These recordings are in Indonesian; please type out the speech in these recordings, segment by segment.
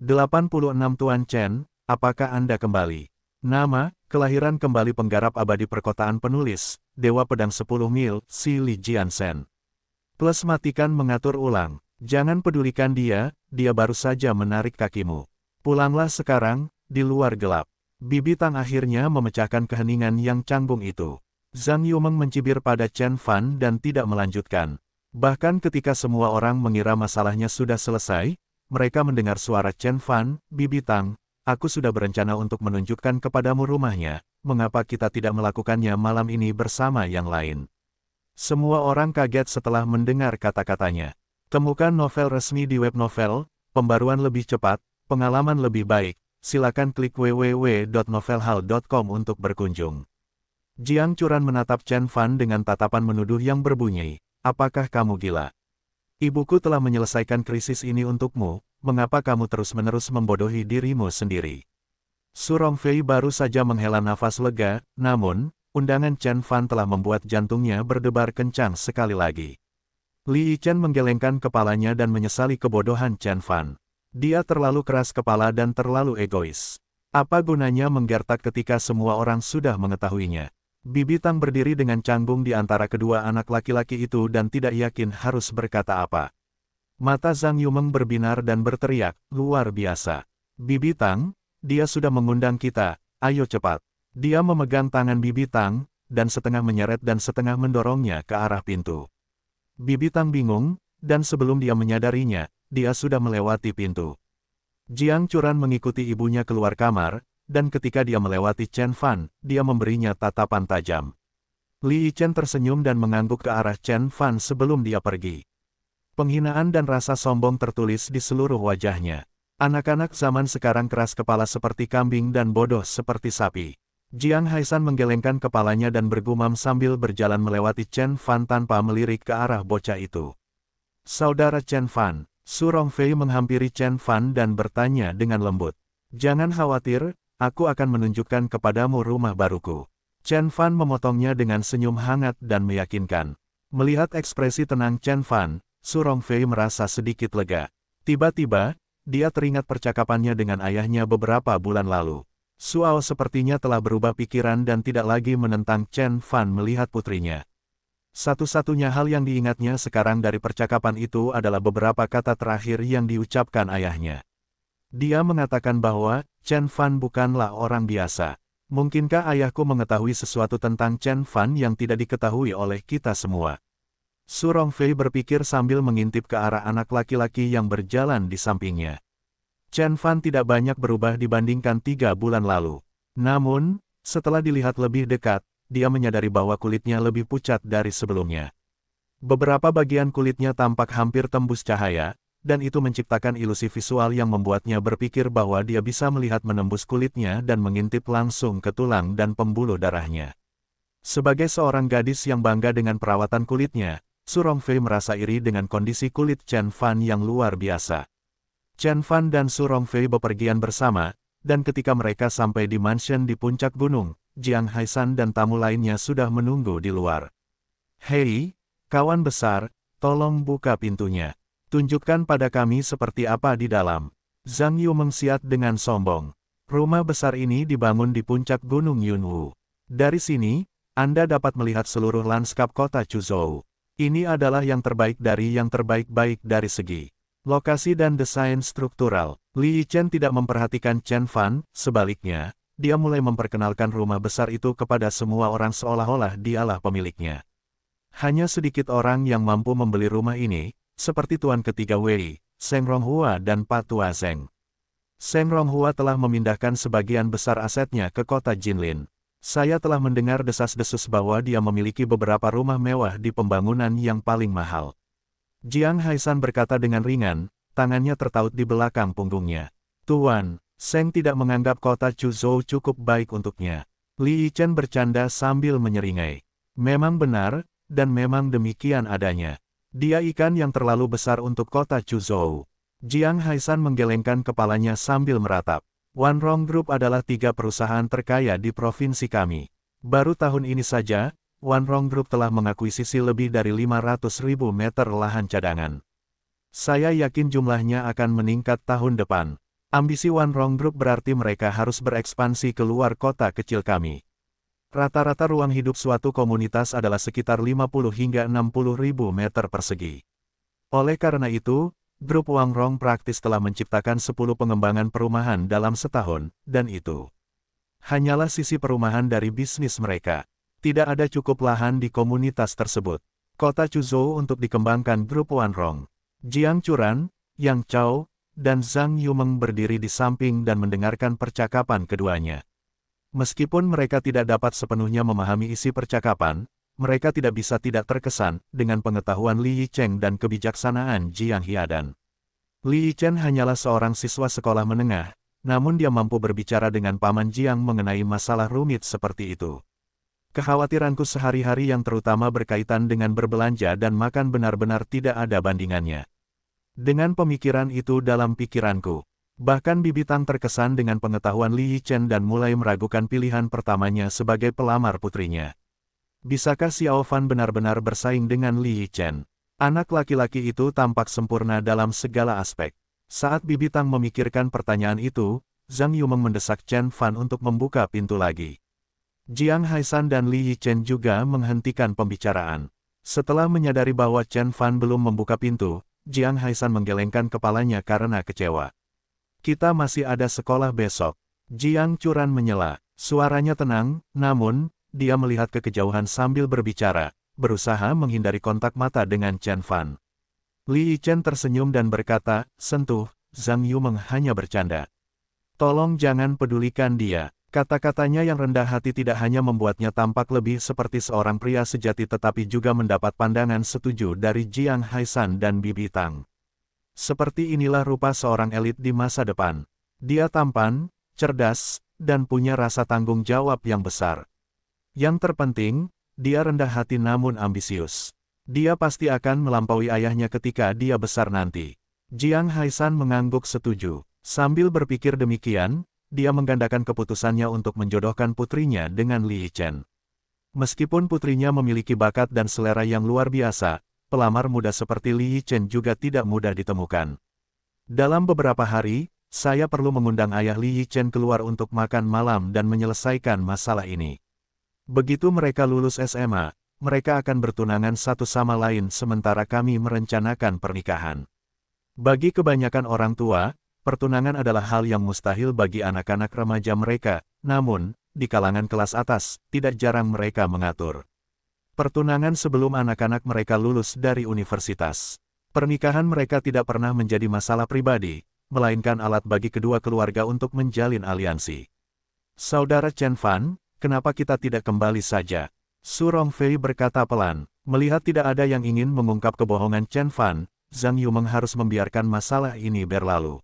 86 Tuan Chen, apakah Anda kembali? Nama, kelahiran kembali penggarap abadi perkotaan penulis, Dewa Pedang 10 Mil, Si Li Jiansen. Plus matikan mengatur ulang, jangan pedulikan dia, dia baru saja menarik kakimu. Pulanglah sekarang, di luar gelap. Bibi Tang akhirnya memecahkan keheningan yang canggung itu. Zhang Yumeng mencibir pada Chen Fan dan tidak melanjutkan. Bahkan ketika semua orang mengira masalahnya sudah selesai, mereka mendengar suara Chen Fan, Bibi Tang, aku sudah berencana untuk menunjukkan kepadamu rumahnya, mengapa kita tidak melakukannya malam ini bersama yang lain. Semua orang kaget setelah mendengar kata-katanya. Temukan novel resmi di web novel, pembaruan lebih cepat, pengalaman lebih baik, silakan klik www.novelhal.com untuk berkunjung. Jiang Curan menatap Chen Fan dengan tatapan menuduh yang berbunyi, apakah kamu gila? Ibuku telah menyelesaikan krisis ini untukmu, mengapa kamu terus-menerus membodohi dirimu sendiri? Surong Fei baru saja menghela nafas lega, namun, undangan Chen Fan telah membuat jantungnya berdebar kencang sekali lagi. Li Chen menggelengkan kepalanya dan menyesali kebodohan Chen Fan. Dia terlalu keras kepala dan terlalu egois. Apa gunanya menggertak ketika semua orang sudah mengetahuinya? Bibi Tang berdiri dengan canggung di antara kedua anak laki-laki itu dan tidak yakin harus berkata apa. Mata Zhang Yumeng berbinar dan berteriak, luar biasa. Bibi Tang, dia sudah mengundang kita, ayo cepat. Dia memegang tangan Bibi Tang, dan setengah menyeret dan setengah mendorongnya ke arah pintu. Bibi Tang bingung, dan sebelum dia menyadarinya, dia sudah melewati pintu. Jiang Curan mengikuti ibunya keluar kamar, dan ketika dia melewati Chen Fan, dia memberinya tatapan tajam. Li Chen tersenyum dan mengangguk ke arah Chen Fan sebelum dia pergi. Penghinaan dan rasa sombong tertulis di seluruh wajahnya. Anak-anak zaman sekarang keras kepala seperti kambing dan bodoh seperti sapi. Jiang Haisan menggelengkan kepalanya dan bergumam sambil berjalan melewati Chen Fan tanpa melirik ke arah bocah itu. Saudara Chen Fan, Su Rongfei menghampiri Chen Fan dan bertanya dengan lembut. Jangan khawatir, aku akan menunjukkan kepadamu rumah baruku. Chen Fan memotongnya dengan senyum hangat dan meyakinkan. Melihat ekspresi tenang Chen Fan, Su Rongfei merasa sedikit lega. Tiba-tiba, dia teringat percakapannya dengan ayahnya beberapa bulan lalu. Suao sepertinya telah berubah pikiran dan tidak lagi menentang Chen Fan melihat putrinya. Satu-satunya hal yang diingatnya sekarang dari percakapan itu adalah beberapa kata terakhir yang diucapkan ayahnya. Dia mengatakan bahwa Chen Fan bukanlah orang biasa. Mungkinkah ayahku mengetahui sesuatu tentang Chen Fan yang tidak diketahui oleh kita semua? Surong Fei berpikir sambil mengintip ke arah anak laki-laki yang berjalan di sampingnya. Chen Fan tidak banyak berubah dibandingkan tiga bulan lalu. Namun, setelah dilihat lebih dekat, dia menyadari bahwa kulitnya lebih pucat dari sebelumnya. Beberapa bagian kulitnya tampak hampir tembus cahaya, dan itu menciptakan ilusi visual yang membuatnya berpikir bahwa dia bisa melihat menembus kulitnya dan mengintip langsung ke tulang dan pembuluh darahnya. Sebagai seorang gadis yang bangga dengan perawatan kulitnya, Fei merasa iri dengan kondisi kulit Chen Fan yang luar biasa. Chen Fan dan Fei bepergian bersama, dan ketika mereka sampai di mansion di puncak gunung, Jiang Haisan dan tamu lainnya sudah menunggu di luar. Hei, kawan besar, tolong buka pintunya. Tunjukkan pada kami seperti apa di dalam. Zhang Yu mengsiat dengan sombong. Rumah besar ini dibangun di puncak Gunung Yunwu. Dari sini, Anda dapat melihat seluruh lanskap kota Chuzhou. Ini adalah yang terbaik dari yang terbaik-baik dari segi lokasi dan desain struktural. Li Chen tidak memperhatikan Chen Fan, sebaliknya, dia mulai memperkenalkan rumah besar itu kepada semua orang seolah-olah dialah pemiliknya. Hanya sedikit orang yang mampu membeli rumah ini, seperti tuan ketiga Wei, Seng Ronghua dan Patua Zeng. Seng Ronghua telah memindahkan sebagian besar asetnya ke kota Jinlin. Saya telah mendengar desas-desus bahwa dia memiliki beberapa rumah mewah di pembangunan yang paling mahal. Jiang Haisan berkata dengan ringan, tangannya tertaut di belakang punggungnya. Tuan, Seng tidak menganggap kota Chuzhou cukup baik untuknya. Li Yichen bercanda sambil menyeringai. Memang benar, dan memang demikian adanya. Dia ikan yang terlalu besar untuk kota Chuzhou. Jiang Haisan menggelengkan kepalanya sambil meratap. One Wanrong Group adalah tiga perusahaan terkaya di provinsi kami. Baru tahun ini saja, One Wanrong Group telah mengakuisisi lebih dari 500 ribu meter lahan cadangan. Saya yakin jumlahnya akan meningkat tahun depan. Ambisi One Wanrong Group berarti mereka harus berekspansi keluar kota kecil kami. Rata-rata ruang hidup suatu komunitas adalah sekitar 50 hingga 60 ribu meter persegi. Oleh karena itu, grup Wang Rong praktis telah menciptakan 10 pengembangan perumahan dalam setahun, dan itu hanyalah sisi perumahan dari bisnis mereka. Tidak ada cukup lahan di komunitas tersebut. Kota Chuzhou untuk dikembangkan grup Wang Rong. Jiang Curan, Yang Chao, dan Zhang Yumeng berdiri di samping dan mendengarkan percakapan keduanya. Meskipun mereka tidak dapat sepenuhnya memahami isi percakapan, mereka tidak bisa tidak terkesan dengan pengetahuan Li Yicheng dan kebijaksanaan Jiang Hiadan. Li Yicheng hanyalah seorang siswa sekolah menengah, namun dia mampu berbicara dengan paman Jiang mengenai masalah rumit seperti itu. Kekhawatiranku sehari-hari yang terutama berkaitan dengan berbelanja dan makan benar-benar tidak ada bandingannya. Dengan pemikiran itu dalam pikiranku, Bahkan Tang terkesan dengan pengetahuan Li Yichen dan mulai meragukan pilihan pertamanya sebagai pelamar putrinya. Bisakah Xiao Fan benar-benar bersaing dengan Li Yichen? Anak laki-laki itu tampak sempurna dalam segala aspek. Saat Bibitang memikirkan pertanyaan itu, Zhang Yu mendesak Chen Fan untuk membuka pintu lagi. Jiang Haisan dan Li Yichen juga menghentikan pembicaraan. Setelah menyadari bahwa Chen Fan belum membuka pintu, Jiang Haisan menggelengkan kepalanya karena kecewa. Kita masih ada sekolah besok. Jiang Curan menyela. Suaranya tenang, namun, dia melihat ke kejauhan sambil berbicara, berusaha menghindari kontak mata dengan Chen Fan. Li Chen tersenyum dan berkata, sentuh, Zhang Yumeng hanya bercanda. Tolong jangan pedulikan dia. Kata-katanya yang rendah hati tidak hanya membuatnya tampak lebih seperti seorang pria sejati tetapi juga mendapat pandangan setuju dari Jiang Haisan dan Bibi Tang. Seperti inilah rupa seorang elit di masa depan. Dia tampan, cerdas, dan punya rasa tanggung jawab yang besar. Yang terpenting, dia rendah hati namun ambisius. Dia pasti akan melampaui ayahnya ketika dia besar nanti. Jiang Haisan mengangguk setuju. Sambil berpikir demikian, dia menggandakan keputusannya untuk menjodohkan putrinya dengan Li Chen. Meskipun putrinya memiliki bakat dan selera yang luar biasa, pelamar muda seperti Li Yichen juga tidak mudah ditemukan. Dalam beberapa hari, saya perlu mengundang ayah Li Yichen keluar untuk makan malam dan menyelesaikan masalah ini. Begitu mereka lulus SMA, mereka akan bertunangan satu sama lain sementara kami merencanakan pernikahan. Bagi kebanyakan orang tua, pertunangan adalah hal yang mustahil bagi anak-anak remaja mereka, namun, di kalangan kelas atas, tidak jarang mereka mengatur pertunangan sebelum anak-anak mereka lulus dari universitas. Pernikahan mereka tidak pernah menjadi masalah pribadi, melainkan alat bagi kedua keluarga untuk menjalin aliansi. Saudara Chen Fan, kenapa kita tidak kembali saja? Su Rongfei berkata pelan, melihat tidak ada yang ingin mengungkap kebohongan Chen Fan, Zhang Yumeng mengharus membiarkan masalah ini berlalu.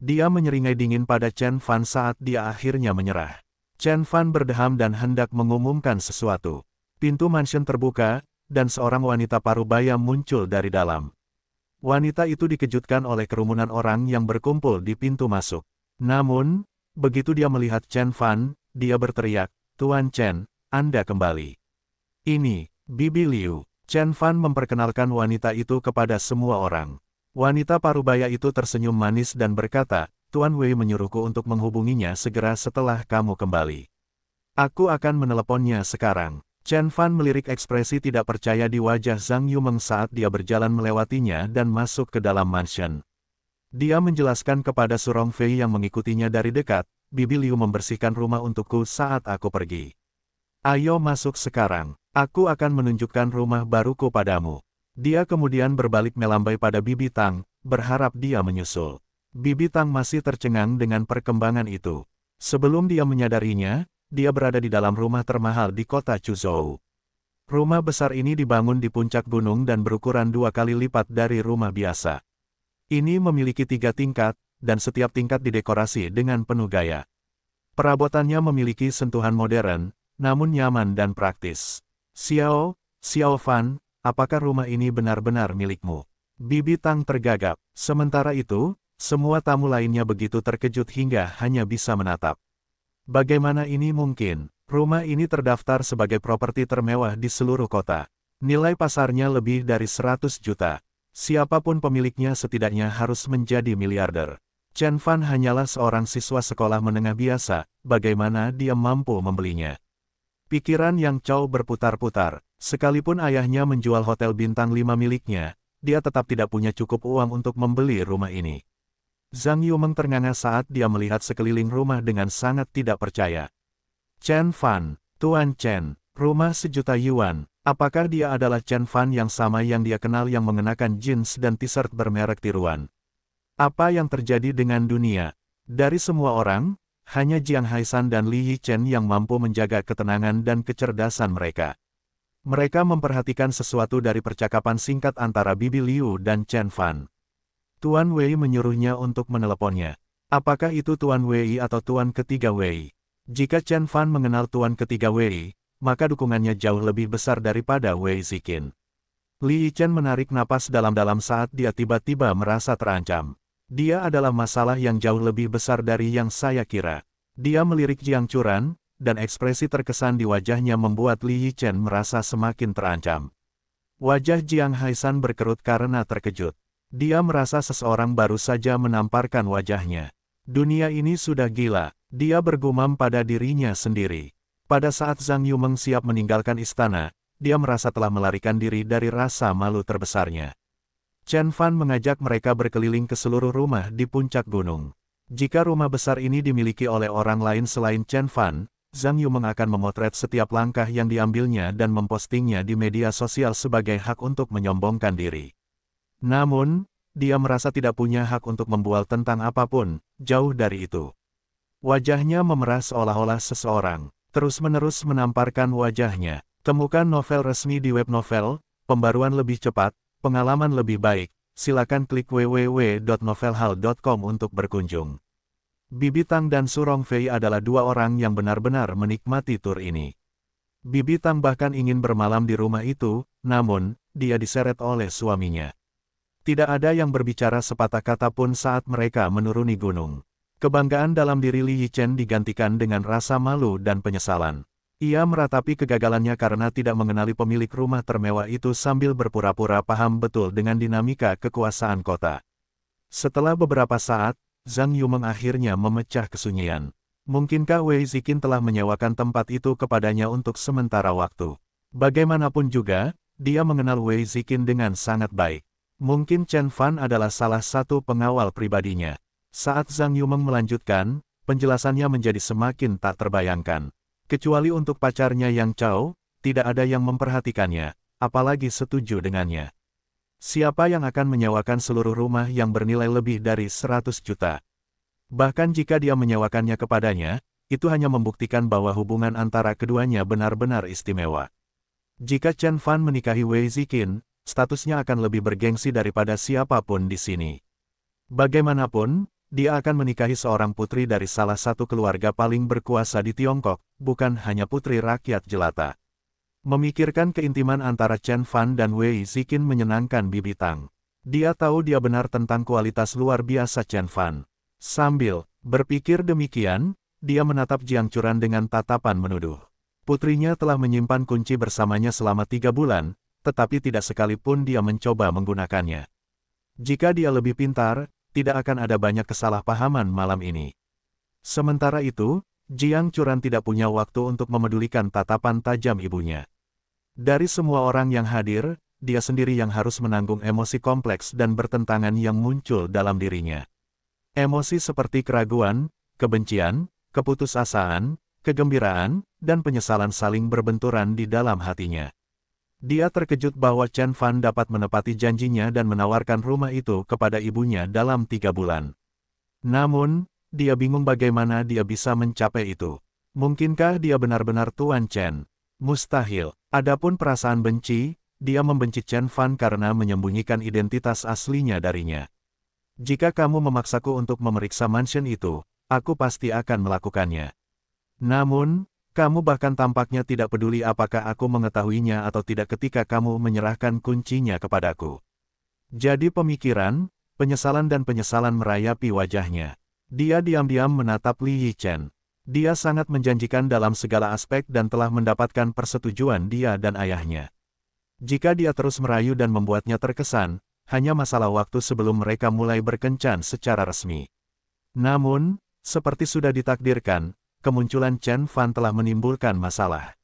Dia menyeringai dingin pada Chen Fan saat dia akhirnya menyerah. Chen Fan berdeham dan hendak mengumumkan sesuatu. Pintu mansion terbuka, dan seorang wanita parubaya muncul dari dalam. Wanita itu dikejutkan oleh kerumunan orang yang berkumpul di pintu masuk. Namun, begitu dia melihat Chen Fan, dia berteriak, Tuan Chen, Anda kembali. Ini, Bibi Liu. Chen Fan memperkenalkan wanita itu kepada semua orang. Wanita parubaya itu tersenyum manis dan berkata, Tuan Wei menyuruhku untuk menghubunginya segera setelah kamu kembali. Aku akan meneleponnya sekarang. Chen Fan melirik ekspresi tidak percaya di wajah Zhang Yumeng saat dia berjalan melewatinya dan masuk ke dalam mansion. Dia menjelaskan kepada Surong Fei yang mengikutinya dari dekat, Bibi Liu membersihkan rumah untukku saat aku pergi. Ayo masuk sekarang, aku akan menunjukkan rumah baruku padamu. Dia kemudian berbalik melambai pada Bibi Tang, berharap dia menyusul. Bibi Tang masih tercengang dengan perkembangan itu. Sebelum dia menyadarinya, dia berada di dalam rumah termahal di kota Chuzhou. Rumah besar ini dibangun di puncak gunung dan berukuran dua kali lipat dari rumah biasa. Ini memiliki tiga tingkat, dan setiap tingkat didekorasi dengan penuh gaya. Perabotannya memiliki sentuhan modern, namun nyaman dan praktis. Xiao, Xiao Fan, apakah rumah ini benar-benar milikmu? Bibi Tang tergagap. Sementara itu, semua tamu lainnya begitu terkejut hingga hanya bisa menatap. Bagaimana ini mungkin? Rumah ini terdaftar sebagai properti termewah di seluruh kota. Nilai pasarnya lebih dari 100 juta. Siapapun pemiliknya setidaknya harus menjadi miliarder. Chen Fan hanyalah seorang siswa sekolah menengah biasa, bagaimana dia mampu membelinya. Pikiran yang Chow berputar-putar, sekalipun ayahnya menjual hotel bintang lima miliknya, dia tetap tidak punya cukup uang untuk membeli rumah ini. Zhang Yumeng ternganga saat dia melihat sekeliling rumah dengan sangat tidak percaya. Chen Fan, Tuan Chen, rumah sejuta yuan, apakah dia adalah Chen Fan yang sama yang dia kenal yang mengenakan jeans dan t-shirt bermerek tiruan? Apa yang terjadi dengan dunia? Dari semua orang, hanya Jiang Haisan dan Li Yi Chen yang mampu menjaga ketenangan dan kecerdasan mereka. Mereka memperhatikan sesuatu dari percakapan singkat antara Bibi Liu dan Chen Fan. Tuan Wei menyuruhnya untuk meneleponnya. Apakah itu Tuan Wei atau Tuan Ketiga Wei? Jika Chen Fan mengenal Tuan Ketiga Wei, maka dukungannya jauh lebih besar daripada Wei Zikin. Li Chen menarik napas dalam-dalam saat dia tiba-tiba merasa terancam. Dia adalah masalah yang jauh lebih besar dari yang saya kira. Dia melirik Jiang Curan, dan ekspresi terkesan di wajahnya membuat Li Chen merasa semakin terancam. Wajah Jiang Haisan berkerut karena terkejut. Dia merasa seseorang baru saja menamparkan wajahnya. Dunia ini sudah gila, dia bergumam pada dirinya sendiri. Pada saat Zhang Yumeng siap meninggalkan istana, dia merasa telah melarikan diri dari rasa malu terbesarnya. Chen Fan mengajak mereka berkeliling ke seluruh rumah di puncak gunung. Jika rumah besar ini dimiliki oleh orang lain selain Chen Fan, Zhang Yumeng akan memotret setiap langkah yang diambilnya dan mempostingnya di media sosial sebagai hak untuk menyombongkan diri. Namun, dia merasa tidak punya hak untuk membual tentang apapun, jauh dari itu. Wajahnya memerah seolah-olah seseorang, terus-menerus menamparkan wajahnya. Temukan novel resmi di web novel, pembaruan lebih cepat, pengalaman lebih baik, silakan klik www.novelhal.com untuk berkunjung. Bibi Tang dan Surong Fei adalah dua orang yang benar-benar menikmati tur ini. Bibi Tang bahkan ingin bermalam di rumah itu, namun, dia diseret oleh suaminya. Tidak ada yang berbicara sepatah kata pun saat mereka menuruni gunung. Kebanggaan dalam diri Li Yichen digantikan dengan rasa malu dan penyesalan. Ia meratapi kegagalannya karena tidak mengenali pemilik rumah termewah itu sambil berpura-pura paham betul dengan dinamika kekuasaan kota. Setelah beberapa saat, Zhang Yu akhirnya memecah kesunyian. Mungkinkah Wei Zikin telah menyewakan tempat itu kepadanya untuk sementara waktu? Bagaimanapun juga, dia mengenal Wei Zikin dengan sangat baik. Mungkin Chen Fan adalah salah satu pengawal pribadinya. Saat Zhang Yu melanjutkan, penjelasannya menjadi semakin tak terbayangkan. Kecuali untuk pacarnya yang Cao, tidak ada yang memperhatikannya, apalagi setuju dengannya. Siapa yang akan menyewakan seluruh rumah yang bernilai lebih dari 100 juta? Bahkan jika dia menyewakannya kepadanya, itu hanya membuktikan bahwa hubungan antara keduanya benar-benar istimewa. Jika Chen Fan menikahi Wei Zikin, statusnya akan lebih bergengsi daripada siapapun di sini. Bagaimanapun, dia akan menikahi seorang putri dari salah satu keluarga paling berkuasa di Tiongkok, bukan hanya putri rakyat jelata. Memikirkan keintiman antara Chen Fan dan Wei Zikin menyenangkan Bibi Tang. Dia tahu dia benar tentang kualitas luar biasa Chen Fan. Sambil berpikir demikian, dia menatap Jiang Curan dengan tatapan menuduh. Putrinya telah menyimpan kunci bersamanya selama tiga bulan, tetapi tidak sekalipun dia mencoba menggunakannya. Jika dia lebih pintar, tidak akan ada banyak kesalahpahaman malam ini. Sementara itu, Jiang Curan tidak punya waktu untuk memedulikan tatapan tajam ibunya. Dari semua orang yang hadir, dia sendiri yang harus menanggung emosi kompleks dan bertentangan yang muncul dalam dirinya. Emosi seperti keraguan, kebencian, keputusasaan, kegembiraan, dan penyesalan saling berbenturan di dalam hatinya. Dia terkejut bahwa Chen Fan dapat menepati janjinya dan menawarkan rumah itu kepada ibunya dalam tiga bulan. Namun, dia bingung bagaimana dia bisa mencapai itu. Mungkinkah dia benar-benar Tuan Chen? Mustahil. Adapun perasaan benci, dia membenci Chen Fan karena menyembunyikan identitas aslinya darinya. Jika kamu memaksaku untuk memeriksa mansion itu, aku pasti akan melakukannya. Namun, kamu bahkan tampaknya tidak peduli apakah aku mengetahuinya atau tidak ketika kamu menyerahkan kuncinya kepadaku. Jadi pemikiran, penyesalan dan penyesalan merayapi wajahnya. Dia diam-diam menatap Li Yichen. Dia sangat menjanjikan dalam segala aspek dan telah mendapatkan persetujuan dia dan ayahnya. Jika dia terus merayu dan membuatnya terkesan, hanya masalah waktu sebelum mereka mulai berkencan secara resmi. Namun, seperti sudah ditakdirkan, kemunculan Chen Fan telah menimbulkan masalah.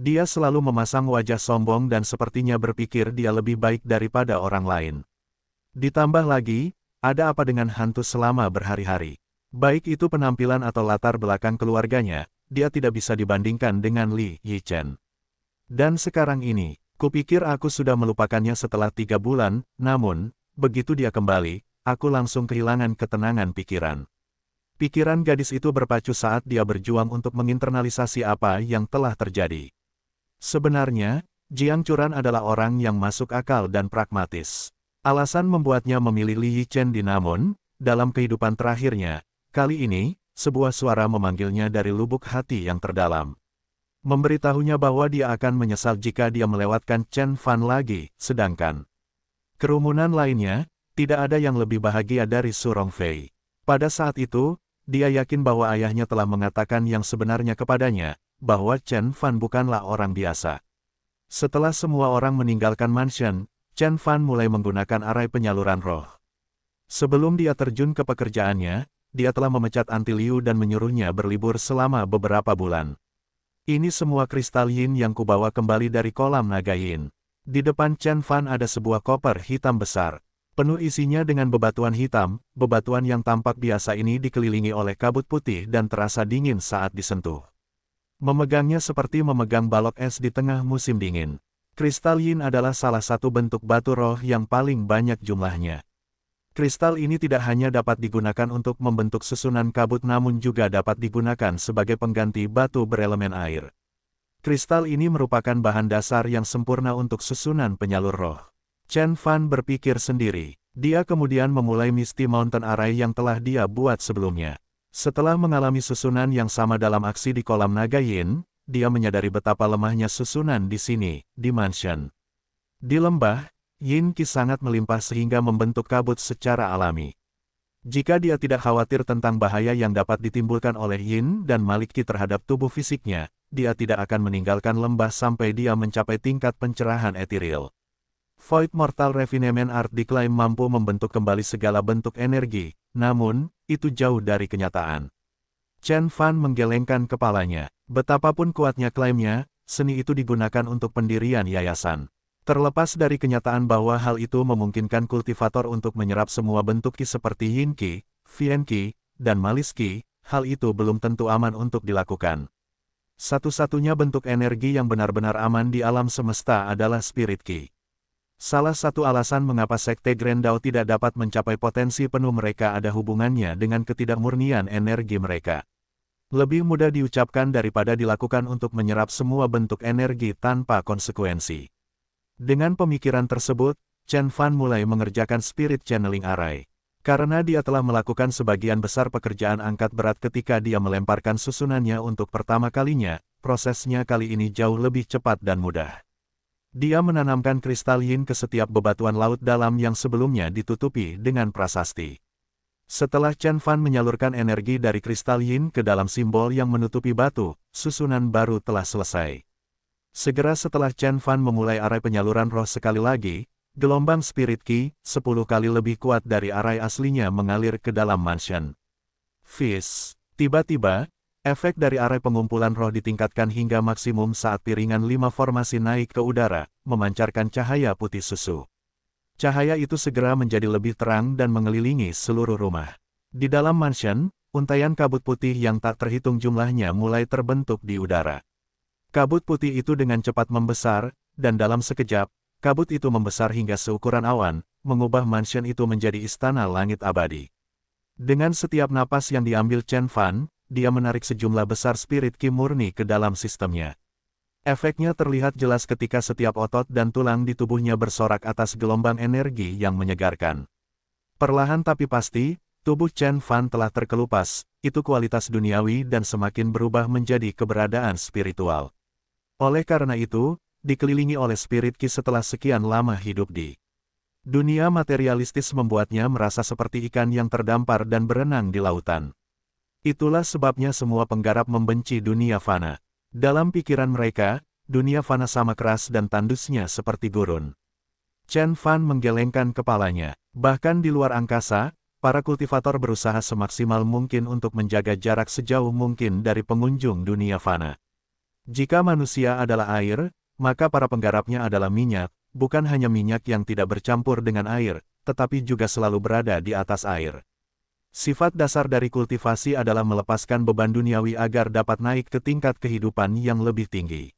Dia selalu memasang wajah sombong dan sepertinya berpikir dia lebih baik daripada orang lain. Ditambah lagi, ada apa dengan hantu selama berhari-hari? Baik itu penampilan atau latar belakang keluarganya, dia tidak bisa dibandingkan dengan Li Yichen. Dan sekarang ini, kupikir aku sudah melupakannya setelah tiga bulan, namun, begitu dia kembali, aku langsung kehilangan ketenangan pikiran. Pikiran gadis itu berpacu saat dia berjuang untuk menginternalisasi apa yang telah terjadi. Sebenarnya, Jiang Curan adalah orang yang masuk akal dan pragmatis. Alasan membuatnya memilih Li Yichen di Namun, dalam kehidupan terakhirnya, kali ini, sebuah suara memanggilnya dari lubuk hati yang terdalam. Memberitahunya bahwa dia akan menyesal jika dia melewatkan Chen Fan lagi, sedangkan kerumunan lainnya, tidak ada yang lebih bahagia dari Su Rongfei. Pada saat itu, dia yakin bahwa ayahnya telah mengatakan yang sebenarnya kepadanya, bahwa Chen Fan bukanlah orang biasa. Setelah semua orang meninggalkan mansion, Chen Fan mulai menggunakan arai penyaluran roh. Sebelum dia terjun ke pekerjaannya, dia telah memecat Anti Liu dan menyuruhnya berlibur selama beberapa bulan. Ini semua kristal yin yang kubawa kembali dari kolam naga yin. Di depan Chen Fan ada sebuah koper hitam besar. Penuh isinya dengan bebatuan hitam, bebatuan yang tampak biasa ini dikelilingi oleh kabut putih dan terasa dingin saat disentuh. Memegangnya seperti memegang balok es di tengah musim dingin. Kristal Yin adalah salah satu bentuk batu roh yang paling banyak jumlahnya. Kristal ini tidak hanya dapat digunakan untuk membentuk susunan kabut namun juga dapat digunakan sebagai pengganti batu berelemen air. Kristal ini merupakan bahan dasar yang sempurna untuk susunan penyalur roh. Chen Fan berpikir sendiri. Dia kemudian memulai Misty Mountain Array yang telah dia buat sebelumnya. Setelah mengalami susunan yang sama dalam aksi di kolam naga Yin, dia menyadari betapa lemahnya susunan di sini, di mansion. Di lembah, Yin Qi sangat melimpah sehingga membentuk kabut secara alami. Jika dia tidak khawatir tentang bahaya yang dapat ditimbulkan oleh Yin dan Malik Qi terhadap tubuh fisiknya, dia tidak akan meninggalkan lembah sampai dia mencapai tingkat pencerahan etiril. Void Mortal Refinement Art diklaim mampu membentuk kembali segala bentuk energi, namun, itu jauh dari kenyataan. Chen Fan menggelengkan kepalanya. Betapapun kuatnya klaimnya, seni itu digunakan untuk pendirian yayasan. Terlepas dari kenyataan bahwa hal itu memungkinkan kultivator untuk menyerap semua bentuk ki seperti Yin Qi, Vien Qi, dan Malis Qi, hal itu belum tentu aman untuk dilakukan. Satu-satunya bentuk energi yang benar-benar aman di alam semesta adalah spirit Qi. Salah satu alasan mengapa Sekte Grendau tidak dapat mencapai potensi penuh mereka ada hubungannya dengan ketidakmurnian energi mereka. Lebih mudah diucapkan daripada dilakukan untuk menyerap semua bentuk energi tanpa konsekuensi. Dengan pemikiran tersebut, Chen Fan mulai mengerjakan spirit channeling Array. Karena dia telah melakukan sebagian besar pekerjaan angkat berat ketika dia melemparkan susunannya untuk pertama kalinya, prosesnya kali ini jauh lebih cepat dan mudah. Dia menanamkan kristal yin ke setiap bebatuan laut dalam yang sebelumnya ditutupi dengan prasasti. Setelah Chen Fan menyalurkan energi dari kristal yin ke dalam simbol yang menutupi batu, susunan baru telah selesai. Segera setelah Chen Fan memulai arai penyaluran roh sekali lagi, gelombang spirit ki, 10 kali lebih kuat dari arai aslinya mengalir ke dalam mansion. Fizz, tiba-tiba, Efek dari area pengumpulan roh ditingkatkan hingga maksimum saat piringan lima formasi naik ke udara, memancarkan cahaya putih susu. Cahaya itu segera menjadi lebih terang dan mengelilingi seluruh rumah. Di dalam mansion, untaian kabut putih yang tak terhitung jumlahnya mulai terbentuk di udara. Kabut putih itu dengan cepat membesar, dan dalam sekejap, kabut itu membesar hingga seukuran awan, mengubah mansion itu menjadi istana langit abadi. Dengan setiap napas yang diambil Chen Fan, dia menarik sejumlah besar spirit ki murni ke dalam sistemnya. Efeknya terlihat jelas ketika setiap otot dan tulang di tubuhnya bersorak atas gelombang energi yang menyegarkan. Perlahan tapi pasti, tubuh Chen Fan telah terkelupas, itu kualitas duniawi dan semakin berubah menjadi keberadaan spiritual. Oleh karena itu, dikelilingi oleh spirit ki setelah sekian lama hidup di dunia materialistis membuatnya merasa seperti ikan yang terdampar dan berenang di lautan. Itulah sebabnya semua penggarap membenci dunia fana. Dalam pikiran mereka, dunia fana sama keras dan tandusnya seperti gurun. Chen Fan menggelengkan kepalanya. Bahkan di luar angkasa, para kultivator berusaha semaksimal mungkin untuk menjaga jarak sejauh mungkin dari pengunjung dunia fana. Jika manusia adalah air, maka para penggarapnya adalah minyak, bukan hanya minyak yang tidak bercampur dengan air, tetapi juga selalu berada di atas air. Sifat dasar dari kultivasi adalah melepaskan beban duniawi agar dapat naik ke tingkat kehidupan yang lebih tinggi.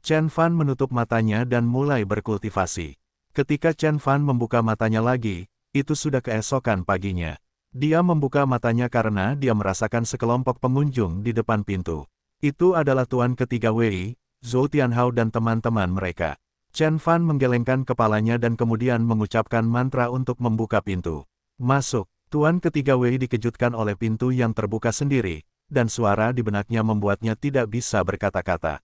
Chen Fan menutup matanya dan mulai berkultivasi. Ketika Chen Fan membuka matanya lagi, itu sudah keesokan paginya. Dia membuka matanya karena dia merasakan sekelompok pengunjung di depan pintu. Itu adalah tuan ketiga Wei, Zhou Tianhao dan teman-teman mereka. Chen Fan menggelengkan kepalanya dan kemudian mengucapkan mantra untuk membuka pintu. Masuk. Tuan ketiga Wei dikejutkan oleh pintu yang terbuka sendiri, dan suara di benaknya membuatnya tidak bisa berkata-kata.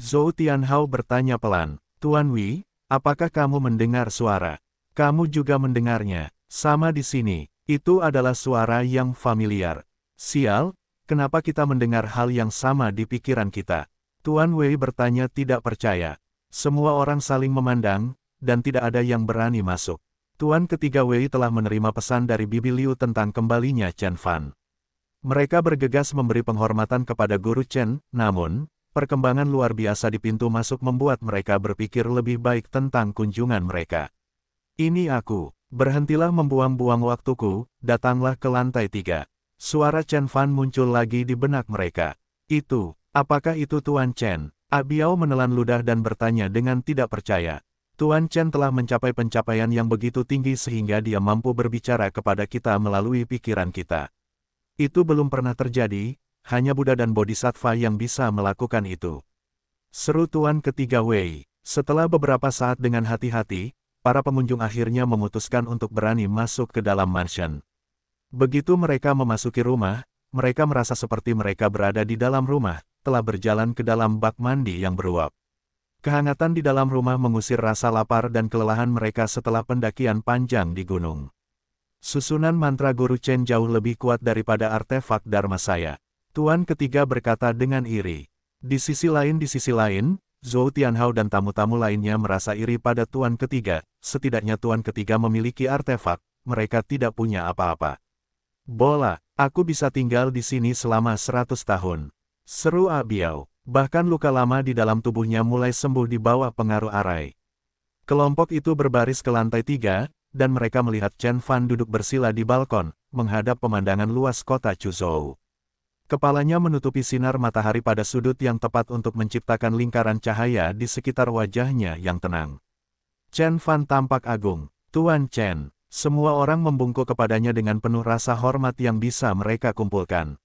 Zhou Tianhao bertanya pelan, Tuan Wei, apakah kamu mendengar suara? Kamu juga mendengarnya, sama di sini, itu adalah suara yang familiar. Sial, kenapa kita mendengar hal yang sama di pikiran kita? Tuan Wei bertanya tidak percaya. Semua orang saling memandang, dan tidak ada yang berani masuk. Tuan ketiga Wei telah menerima pesan dari Bibi Liu tentang kembalinya Chen Fan. Mereka bergegas memberi penghormatan kepada Guru Chen, namun, perkembangan luar biasa di pintu masuk membuat mereka berpikir lebih baik tentang kunjungan mereka. Ini aku, berhentilah membuang-buang waktuku, datanglah ke lantai tiga. Suara Chen Fan muncul lagi di benak mereka. Itu, apakah itu Tuan Chen? Abiao menelan ludah dan bertanya dengan tidak percaya. Tuan Chen telah mencapai pencapaian yang begitu tinggi sehingga dia mampu berbicara kepada kita melalui pikiran kita. Itu belum pernah terjadi, hanya Buddha dan Bodhisattva yang bisa melakukan itu. Seru Tuan ketiga Wei. Setelah beberapa saat dengan hati-hati, para pengunjung akhirnya memutuskan untuk berani masuk ke dalam mansion. Begitu mereka memasuki rumah, mereka merasa seperti mereka berada di dalam rumah, telah berjalan ke dalam bak mandi yang beruap. Kehangatan di dalam rumah mengusir rasa lapar dan kelelahan mereka setelah pendakian panjang di gunung. Susunan mantra Guru Chen jauh lebih kuat daripada artefak Dharma saya. Tuan ketiga berkata dengan iri. Di sisi lain di sisi lain, Zhou Tianhao dan tamu-tamu lainnya merasa iri pada Tuan ketiga, setidaknya Tuan ketiga memiliki artefak, mereka tidak punya apa-apa. Bola, aku bisa tinggal di sini selama seratus tahun. Seru Abiao. Ah, Bahkan luka lama di dalam tubuhnya mulai sembuh di bawah pengaruh arai. Kelompok itu berbaris ke lantai tiga, dan mereka melihat Chen Fan duduk bersila di balkon, menghadap pemandangan luas kota Chuzhou. Kepalanya menutupi sinar matahari pada sudut yang tepat untuk menciptakan lingkaran cahaya di sekitar wajahnya yang tenang. Chen Fan tampak agung. Tuan Chen, semua orang membungkuk kepadanya dengan penuh rasa hormat yang bisa mereka kumpulkan.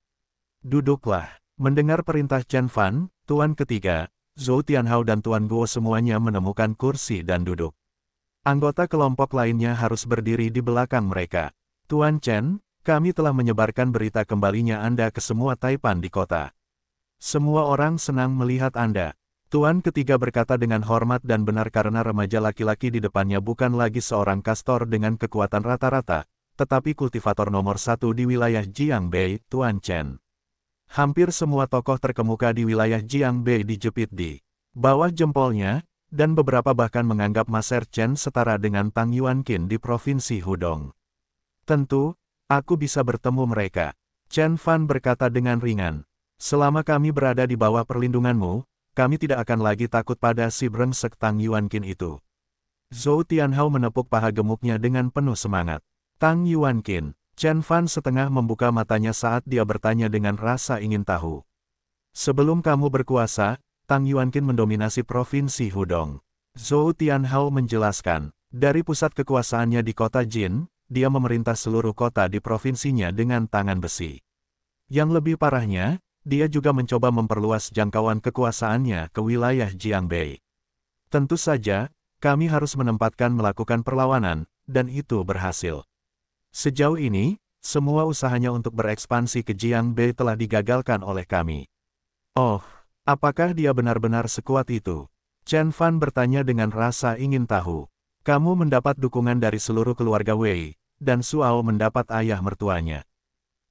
Duduklah. Mendengar perintah Chen Fan, Tuan ketiga, Zhou Tianhao dan Tuan Guo semuanya menemukan kursi dan duduk. Anggota kelompok lainnya harus berdiri di belakang mereka. Tuan Chen, kami telah menyebarkan berita kembalinya Anda ke semua Taipan di kota. Semua orang senang melihat Anda. Tuan ketiga berkata dengan hormat dan benar karena remaja laki-laki di depannya bukan lagi seorang kastor dengan kekuatan rata-rata, tetapi kultivator nomor satu di wilayah Jiangbei, Tuan Chen. Hampir semua tokoh terkemuka di wilayah Jiangbei dijepit di bawah jempolnya, dan beberapa bahkan menganggap Master Chen setara dengan Tang Yuanqin di Provinsi Hudong. Tentu, aku bisa bertemu mereka. Chen Fan berkata dengan ringan, Selama kami berada di bawah perlindunganmu, kami tidak akan lagi takut pada si brengsek Tang Yuanqin itu. Zhou Tianhao menepuk paha gemuknya dengan penuh semangat. Tang Yuanqin, Chen Fan setengah membuka matanya saat dia bertanya dengan rasa ingin tahu. Sebelum kamu berkuasa, Tang Yuanqin mendominasi provinsi Hudong. Zhou Tianhao menjelaskan, dari pusat kekuasaannya di kota Jin, dia memerintah seluruh kota di provinsinya dengan tangan besi. Yang lebih parahnya, dia juga mencoba memperluas jangkauan kekuasaannya ke wilayah Jiangbei. Tentu saja, kami harus menempatkan melakukan perlawanan, dan itu berhasil. Sejauh ini, semua usahanya untuk berekspansi ke Jiangbei telah digagalkan oleh kami. Oh, apakah dia benar-benar sekuat itu? Chen Fan bertanya dengan rasa ingin tahu. Kamu mendapat dukungan dari seluruh keluarga Wei, dan Suao mendapat ayah mertuanya.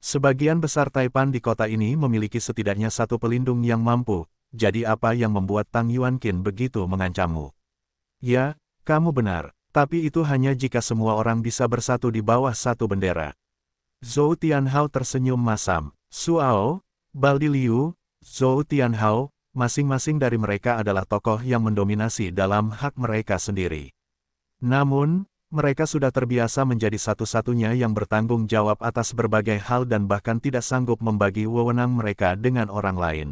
Sebagian besar Taipan di kota ini memiliki setidaknya satu pelindung yang mampu, jadi apa yang membuat Tang Yuan Qin begitu mengancammu? Ya, kamu benar. Tapi itu hanya jika semua orang bisa bersatu di bawah satu bendera. Zhou Tianhao tersenyum masam. Suao, Baldi Liu, Zhou Tianhao, masing-masing dari mereka adalah tokoh yang mendominasi dalam hak mereka sendiri. Namun, mereka sudah terbiasa menjadi satu-satunya yang bertanggung jawab atas berbagai hal dan bahkan tidak sanggup membagi wewenang mereka dengan orang lain.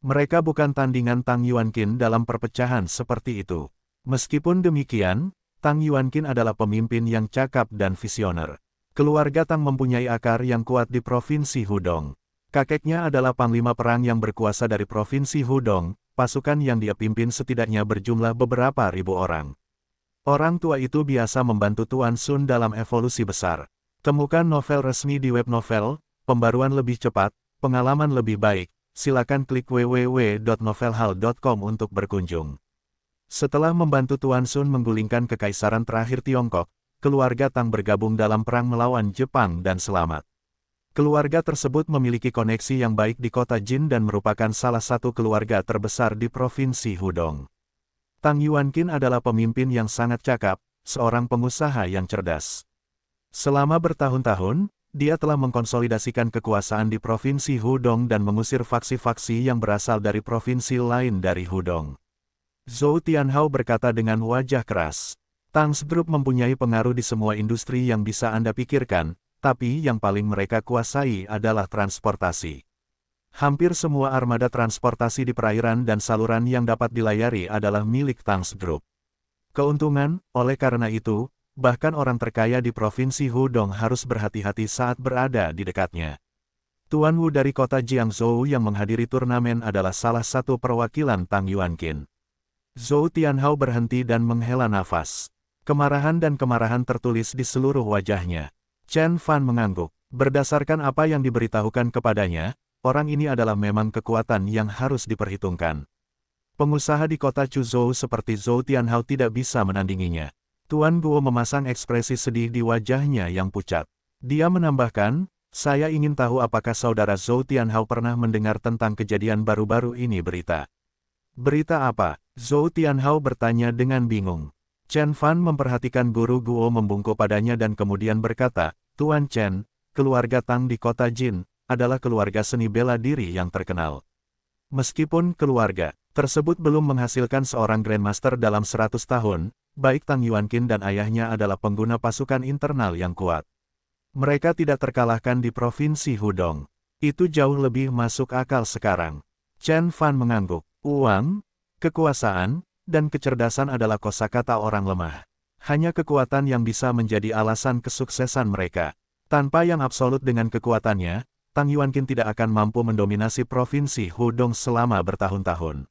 Mereka bukan tandingan Tang Yuanqin dalam perpecahan seperti itu. Meskipun demikian, Tang Yuanqin adalah pemimpin yang cakap dan visioner. Keluarga Tang mempunyai akar yang kuat di Provinsi Hudong. Kakeknya adalah Panglima Perang yang berkuasa dari Provinsi Hudong, pasukan yang dia pimpin setidaknya berjumlah beberapa ribu orang. Orang tua itu biasa membantu Tuan Sun dalam evolusi besar. Temukan novel resmi di web novel, pembaruan lebih cepat, pengalaman lebih baik, silakan klik www.novelhal.com untuk berkunjung. Setelah membantu Tuan Sun menggulingkan kekaisaran terakhir Tiongkok, keluarga Tang bergabung dalam perang melawan Jepang dan selamat. Keluarga tersebut memiliki koneksi yang baik di kota Jin dan merupakan salah satu keluarga terbesar di Provinsi Hudong. Tang Yuankin adalah pemimpin yang sangat cakap, seorang pengusaha yang cerdas. Selama bertahun-tahun, dia telah mengkonsolidasikan kekuasaan di Provinsi Hudong dan mengusir faksi-faksi yang berasal dari provinsi lain dari Hudong. Zhou Tianhao berkata dengan wajah keras. Tangs Group mempunyai pengaruh di semua industri yang bisa Anda pikirkan, tapi yang paling mereka kuasai adalah transportasi. Hampir semua armada transportasi di perairan dan saluran yang dapat dilayari adalah milik Tangs Group. Keuntungan, oleh karena itu, bahkan orang terkaya di provinsi Hudong harus berhati-hati saat berada di dekatnya. Tuan Wu dari kota Jiangzhou yang menghadiri turnamen adalah salah satu perwakilan Tang Yuanqin. Zhou Tianhao berhenti dan menghela nafas. Kemarahan dan kemarahan tertulis di seluruh wajahnya. Chen Fan mengangguk. Berdasarkan apa yang diberitahukan kepadanya, orang ini adalah memang kekuatan yang harus diperhitungkan. Pengusaha di kota Chuzhou seperti Zhou Tianhao tidak bisa menandinginya. Tuan Guo memasang ekspresi sedih di wajahnya yang pucat. Dia menambahkan, saya ingin tahu apakah saudara Zhou Tianhao pernah mendengar tentang kejadian baru-baru ini berita. Berita apa? Zhou Tianhao bertanya dengan bingung. Chen Fan memperhatikan guru Guo membungkuk padanya dan kemudian berkata, Tuan Chen, keluarga Tang di kota Jin, adalah keluarga seni bela diri yang terkenal. Meskipun keluarga tersebut belum menghasilkan seorang Grandmaster dalam 100 tahun, baik Tang Yuanqin dan ayahnya adalah pengguna pasukan internal yang kuat. Mereka tidak terkalahkan di Provinsi Hudong. Itu jauh lebih masuk akal sekarang. Chen Fan mengangguk. Uang, Kekuasaan dan kecerdasan adalah kosakata orang lemah. Hanya kekuatan yang bisa menjadi alasan kesuksesan mereka. Tanpa yang absolut dengan kekuatannya, Tang Yuanqin tidak akan mampu mendominasi provinsi Hudong selama bertahun-tahun.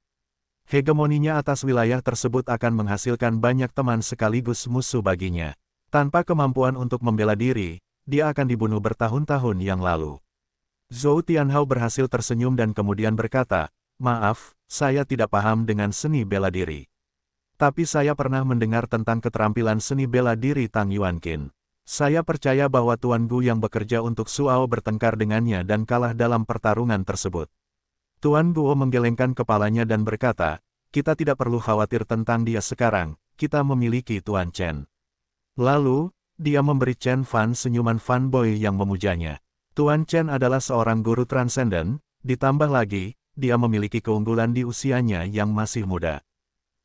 Hegemoninya atas wilayah tersebut akan menghasilkan banyak teman sekaligus musuh baginya. Tanpa kemampuan untuk membela diri, dia akan dibunuh bertahun-tahun yang lalu. Zhou Tianhao berhasil tersenyum dan kemudian berkata, Maaf, saya tidak paham dengan seni bela diri. Tapi saya pernah mendengar tentang keterampilan seni bela diri Tang Yuanqin. Saya percaya bahwa Tuan Gu yang bekerja untuk Suao bertengkar dengannya dan kalah dalam pertarungan tersebut. Tuan Guo menggelengkan kepalanya dan berkata, kita tidak perlu khawatir tentang dia sekarang, kita memiliki Tuan Chen. Lalu, dia memberi Chen Fan senyuman fanboy yang memujanya. Tuan Chen adalah seorang guru transenden, ditambah lagi, dia memiliki keunggulan di usianya yang masih muda.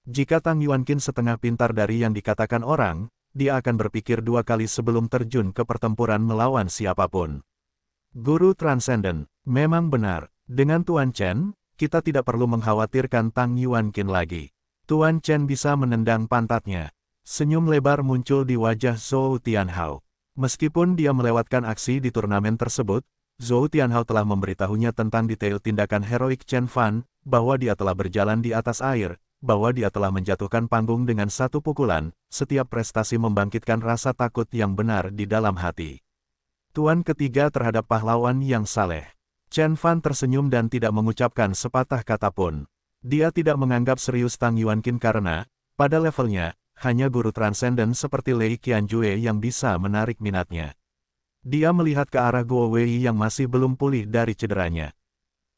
Jika Tang Yuanqin setengah pintar dari yang dikatakan orang, dia akan berpikir dua kali sebelum terjun ke pertempuran melawan siapapun. Guru Transcendent, memang benar, dengan Tuan Chen, kita tidak perlu mengkhawatirkan Tang Yuanqin lagi. Tuan Chen bisa menendang pantatnya. Senyum lebar muncul di wajah Zhou Tianhao. Meskipun dia melewatkan aksi di turnamen tersebut, Zhou Tianhao telah memberitahunya tentang detail tindakan heroik Chen Fan, bahwa dia telah berjalan di atas air, bahwa dia telah menjatuhkan panggung dengan satu pukulan, setiap prestasi membangkitkan rasa takut yang benar di dalam hati. Tuan ketiga terhadap pahlawan yang saleh. Chen Fan tersenyum dan tidak mengucapkan sepatah kata pun. Dia tidak menganggap serius Tang Qin karena, pada levelnya, hanya guru transenden seperti Lei Qianjue yang bisa menarik minatnya. Dia melihat ke arah Guo Wei yang masih belum pulih dari cederanya.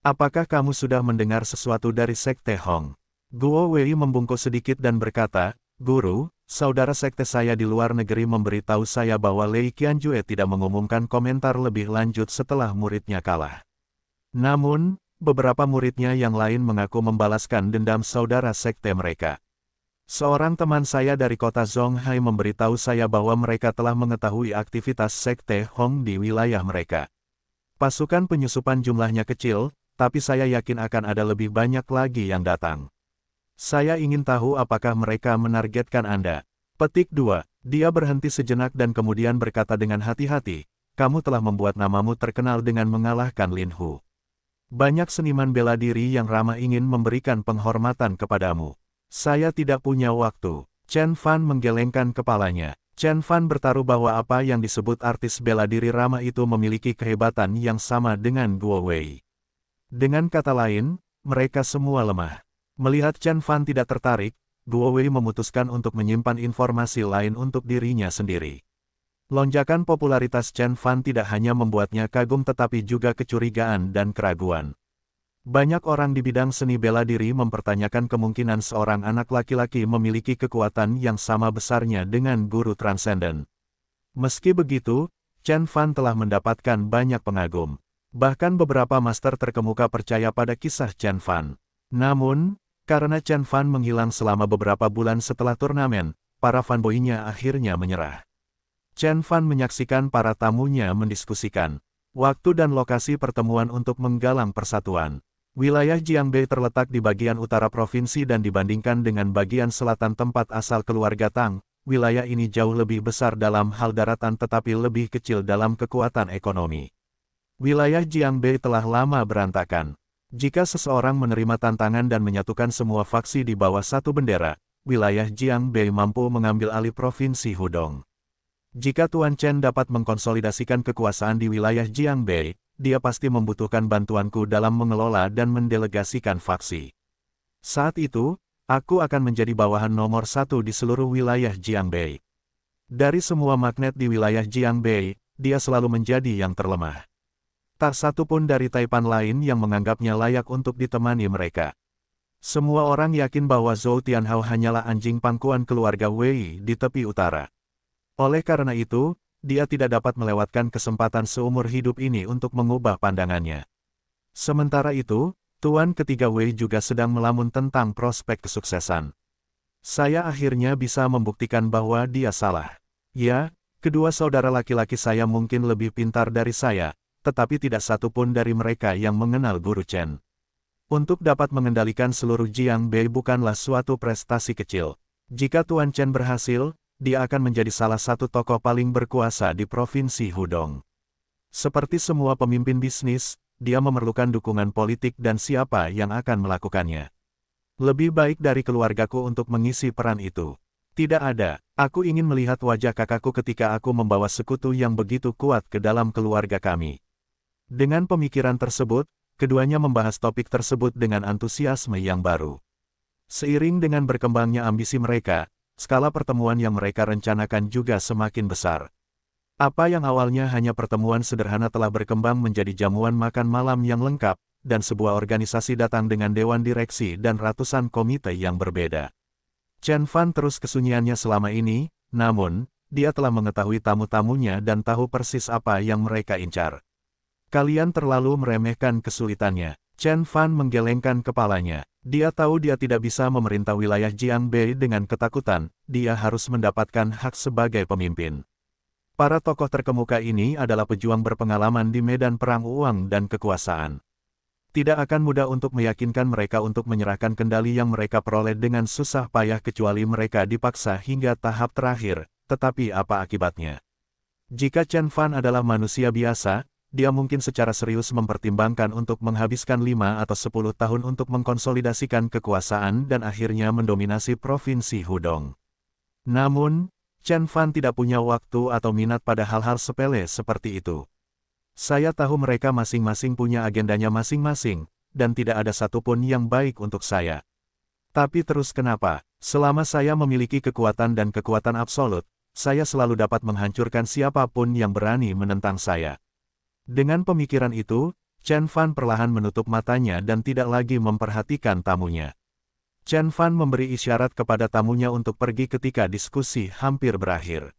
Apakah kamu sudah mendengar sesuatu dari Sekte Hong? Guo Wei membungkuk sedikit dan berkata, Guru, saudara sekte saya di luar negeri memberitahu saya bahwa Lei Qianjue tidak mengumumkan komentar lebih lanjut setelah muridnya kalah. Namun, beberapa muridnya yang lain mengaku membalaskan dendam saudara sekte mereka. Seorang teman saya dari kota Zhonghai memberitahu saya bahwa mereka telah mengetahui aktivitas Sekte Hong di wilayah mereka. Pasukan penyusupan jumlahnya kecil, tapi saya yakin akan ada lebih banyak lagi yang datang. Saya ingin tahu apakah mereka menargetkan Anda. Petik 2. Dia berhenti sejenak dan kemudian berkata dengan hati-hati, kamu telah membuat namamu terkenal dengan mengalahkan Lin Hu. Banyak seniman bela diri yang ramah ingin memberikan penghormatan kepadamu. Saya tidak punya waktu. Chen Fan menggelengkan kepalanya. Chen Fan bertaruh bahwa apa yang disebut artis bela diri Rama itu memiliki kehebatan yang sama dengan Guo Wei. Dengan kata lain, mereka semua lemah. Melihat Chen Fan tidak tertarik, Guo Wei memutuskan untuk menyimpan informasi lain untuk dirinya sendiri. Lonjakan popularitas Chen Fan tidak hanya membuatnya kagum tetapi juga kecurigaan dan keraguan. Banyak orang di bidang seni bela diri mempertanyakan kemungkinan seorang anak laki-laki memiliki kekuatan yang sama besarnya dengan guru transenden. Meski begitu, Chen Fan telah mendapatkan banyak pengagum. Bahkan beberapa master terkemuka percaya pada kisah Chen Fan. Namun, karena Chen Fan menghilang selama beberapa bulan setelah turnamen, para fanboynya akhirnya menyerah. Chen Fan menyaksikan para tamunya mendiskusikan waktu dan lokasi pertemuan untuk menggalang persatuan. Wilayah Jiangbei terletak di bagian utara provinsi dan dibandingkan dengan bagian selatan tempat asal keluarga Tang, wilayah ini jauh lebih besar dalam hal daratan tetapi lebih kecil dalam kekuatan ekonomi. Wilayah Jiangbei telah lama berantakan. Jika seseorang menerima tantangan dan menyatukan semua faksi di bawah satu bendera, wilayah Jiangbei mampu mengambil alih provinsi Hudong. Jika Tuan Chen dapat mengkonsolidasikan kekuasaan di wilayah Jiangbei, dia pasti membutuhkan bantuanku dalam mengelola dan mendelegasikan faksi. Saat itu, aku akan menjadi bawahan nomor satu di seluruh wilayah Jiangbei. Dari semua magnet di wilayah Jiangbei, dia selalu menjadi yang terlemah. Tak satu pun dari Taipan lain yang menganggapnya layak untuk ditemani mereka. Semua orang yakin bahwa Zhou Tianhao hanyalah anjing pangkuan keluarga Wei di tepi utara. Oleh karena itu, dia tidak dapat melewatkan kesempatan seumur hidup ini untuk mengubah pandangannya. Sementara itu, Tuan ketiga Wei juga sedang melamun tentang prospek kesuksesan. Saya akhirnya bisa membuktikan bahwa dia salah. Ya, kedua saudara laki-laki saya mungkin lebih pintar dari saya, tetapi tidak satu pun dari mereka yang mengenal Guru Chen. Untuk dapat mengendalikan seluruh Jiang Bei bukanlah suatu prestasi kecil. Jika Tuan Chen berhasil, dia akan menjadi salah satu tokoh paling berkuasa di Provinsi Hudong. Seperti semua pemimpin bisnis, dia memerlukan dukungan politik dan siapa yang akan melakukannya. Lebih baik dari keluargaku untuk mengisi peran itu. Tidak ada, aku ingin melihat wajah kakakku ketika aku membawa sekutu yang begitu kuat ke dalam keluarga kami. Dengan pemikiran tersebut, keduanya membahas topik tersebut dengan antusiasme yang baru. Seiring dengan berkembangnya ambisi mereka, skala pertemuan yang mereka rencanakan juga semakin besar. Apa yang awalnya hanya pertemuan sederhana telah berkembang menjadi jamuan makan malam yang lengkap, dan sebuah organisasi datang dengan dewan direksi dan ratusan komite yang berbeda. Chen Fan terus kesunyiannya selama ini, namun, dia telah mengetahui tamu-tamunya dan tahu persis apa yang mereka incar. Kalian terlalu meremehkan kesulitannya. Chen Fan menggelengkan kepalanya. Dia tahu dia tidak bisa memerintah wilayah Jiangbei dengan ketakutan, dia harus mendapatkan hak sebagai pemimpin. Para tokoh terkemuka ini adalah pejuang berpengalaman di medan perang uang dan kekuasaan. Tidak akan mudah untuk meyakinkan mereka untuk menyerahkan kendali yang mereka peroleh dengan susah payah kecuali mereka dipaksa hingga tahap terakhir, tetapi apa akibatnya? Jika Chen Fan adalah manusia biasa, dia mungkin secara serius mempertimbangkan untuk menghabiskan lima atau sepuluh tahun untuk mengkonsolidasikan kekuasaan dan akhirnya mendominasi provinsi Hudong. Namun, Chen Fan tidak punya waktu atau minat pada hal-hal sepele seperti itu. Saya tahu mereka masing-masing punya agendanya masing-masing, dan tidak ada satupun yang baik untuk saya. Tapi terus kenapa, selama saya memiliki kekuatan dan kekuatan absolut, saya selalu dapat menghancurkan siapapun yang berani menentang saya. Dengan pemikiran itu, Chen Fan perlahan menutup matanya dan tidak lagi memperhatikan tamunya. Chen Fan memberi isyarat kepada tamunya untuk pergi ketika diskusi hampir berakhir.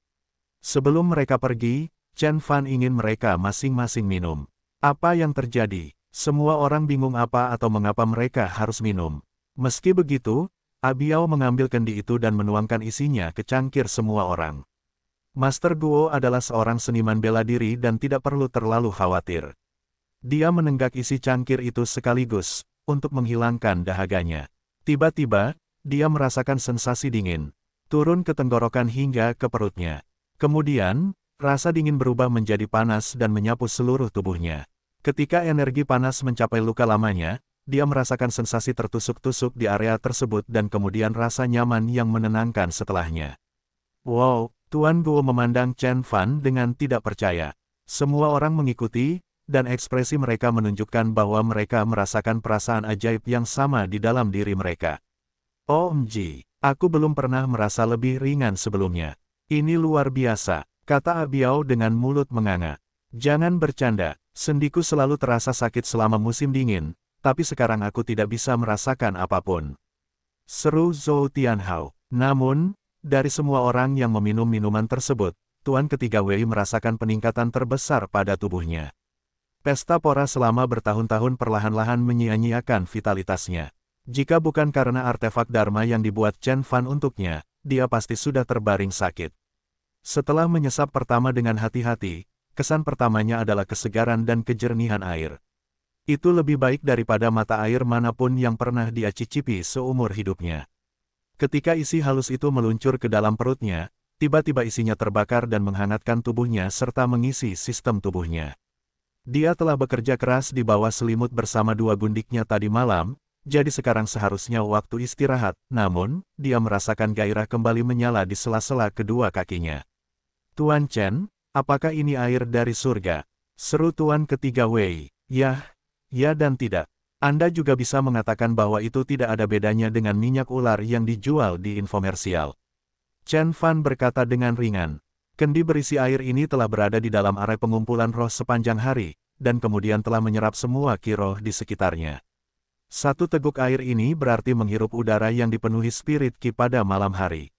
Sebelum mereka pergi, Chen Fan ingin mereka masing-masing minum. Apa yang terjadi? Semua orang bingung apa atau mengapa mereka harus minum. Meski begitu, Abiao mengambil kendi itu dan menuangkan isinya ke cangkir semua orang. Master Guo adalah seorang seniman bela diri dan tidak perlu terlalu khawatir. Dia menenggak isi cangkir itu sekaligus, untuk menghilangkan dahaganya. Tiba-tiba, dia merasakan sensasi dingin, turun ke tenggorokan hingga ke perutnya. Kemudian, rasa dingin berubah menjadi panas dan menyapu seluruh tubuhnya. Ketika energi panas mencapai luka lamanya, dia merasakan sensasi tertusuk-tusuk di area tersebut dan kemudian rasa nyaman yang menenangkan setelahnya. Wow, Tuan Guo memandang Chen Fan dengan tidak percaya. Semua orang mengikuti, dan ekspresi mereka menunjukkan bahwa mereka merasakan perasaan ajaib yang sama di dalam diri mereka. OMG, oh, aku belum pernah merasa lebih ringan sebelumnya. Ini luar biasa, kata Abiao dengan mulut menganga. Jangan bercanda, sendiku selalu terasa sakit selama musim dingin, tapi sekarang aku tidak bisa merasakan apapun. Seru Zhou Tianhao. Namun, dari semua orang yang meminum minuman tersebut, Tuan ketiga Wei merasakan peningkatan terbesar pada tubuhnya. Pesta pora selama bertahun-tahun perlahan-lahan menyia-nyiakan vitalitasnya. Jika bukan karena artefak Dharma yang dibuat Chen Fan untuknya, dia pasti sudah terbaring sakit. Setelah menyesap pertama dengan hati-hati, kesan pertamanya adalah kesegaran dan kejernihan air. Itu lebih baik daripada mata air manapun yang pernah dia cicipi seumur hidupnya. Ketika isi halus itu meluncur ke dalam perutnya, tiba-tiba isinya terbakar dan menghangatkan tubuhnya serta mengisi sistem tubuhnya. Dia telah bekerja keras di bawah selimut bersama dua gundiknya tadi malam, jadi sekarang seharusnya waktu istirahat, namun, dia merasakan gairah kembali menyala di sela-sela kedua kakinya. Tuan Chen, apakah ini air dari surga? Seru Tuan ketiga Wei, yah, ya dan tidak. Anda juga bisa mengatakan bahwa itu tidak ada bedanya dengan minyak ular yang dijual di infomersial. Chen Fan berkata dengan ringan. Kendi berisi air ini telah berada di dalam area pengumpulan roh sepanjang hari, dan kemudian telah menyerap semua kiroh di sekitarnya. Satu teguk air ini berarti menghirup udara yang dipenuhi spirit ki pada malam hari.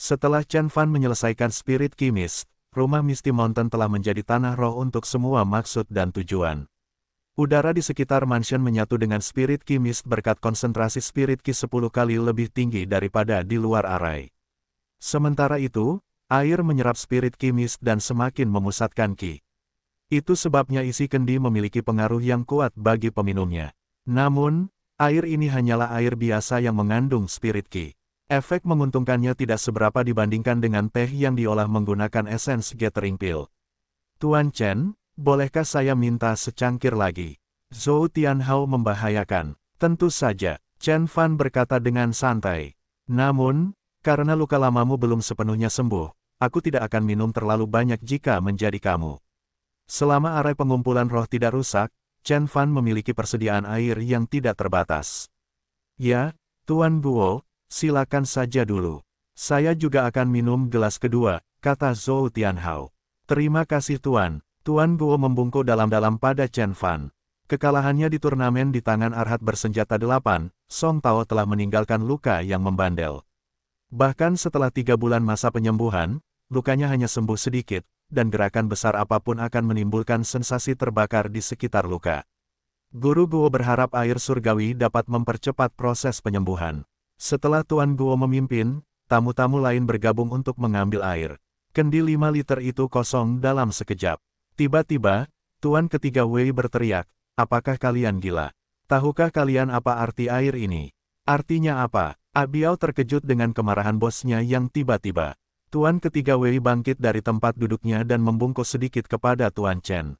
Setelah Chen Fan menyelesaikan spirit kimis, rumah Misty Mountain telah menjadi tanah roh untuk semua maksud dan tujuan. Udara di sekitar mansion menyatu dengan spirit Ki Mist berkat konsentrasi spirit Ki 10 kali lebih tinggi daripada di luar arai. Sementara itu, air menyerap spirit Ki Mist dan semakin memusatkan Ki. Itu sebabnya isi kendi memiliki pengaruh yang kuat bagi peminumnya. Namun, air ini hanyalah air biasa yang mengandung spirit Ki. Efek menguntungkannya tidak seberapa dibandingkan dengan teh yang diolah menggunakan essence gathering pill. Tuan Chen, Bolehkah saya minta secangkir lagi? Zhou Tianhao membahayakan. Tentu saja, Chen Fan berkata dengan santai. Namun, karena luka lamamu belum sepenuhnya sembuh, aku tidak akan minum terlalu banyak jika menjadi kamu. Selama arai pengumpulan roh tidak rusak, Chen Fan memiliki persediaan air yang tidak terbatas. Ya, Tuan Guo, silakan saja dulu. Saya juga akan minum gelas kedua, kata Zhou Tianhao. Terima kasih Tuan, Tuan Guo membungkuk dalam-dalam pada Chen Fan. Kekalahannya di turnamen di tangan Arhat bersenjata delapan, Song Tao telah meninggalkan luka yang membandel. Bahkan setelah tiga bulan masa penyembuhan, lukanya hanya sembuh sedikit, dan gerakan besar apapun akan menimbulkan sensasi terbakar di sekitar luka. Guru Guo berharap air surgawi dapat mempercepat proses penyembuhan. Setelah Tuan Guo memimpin, tamu-tamu lain bergabung untuk mengambil air. Kendi lima liter itu kosong dalam sekejap. Tiba-tiba, Tuan ketiga Wei berteriak, apakah kalian gila? Tahukah kalian apa arti air ini? Artinya apa? Abiao ah terkejut dengan kemarahan bosnya yang tiba-tiba. Tuan ketiga Wei bangkit dari tempat duduknya dan membungkus sedikit kepada Tuan Chen.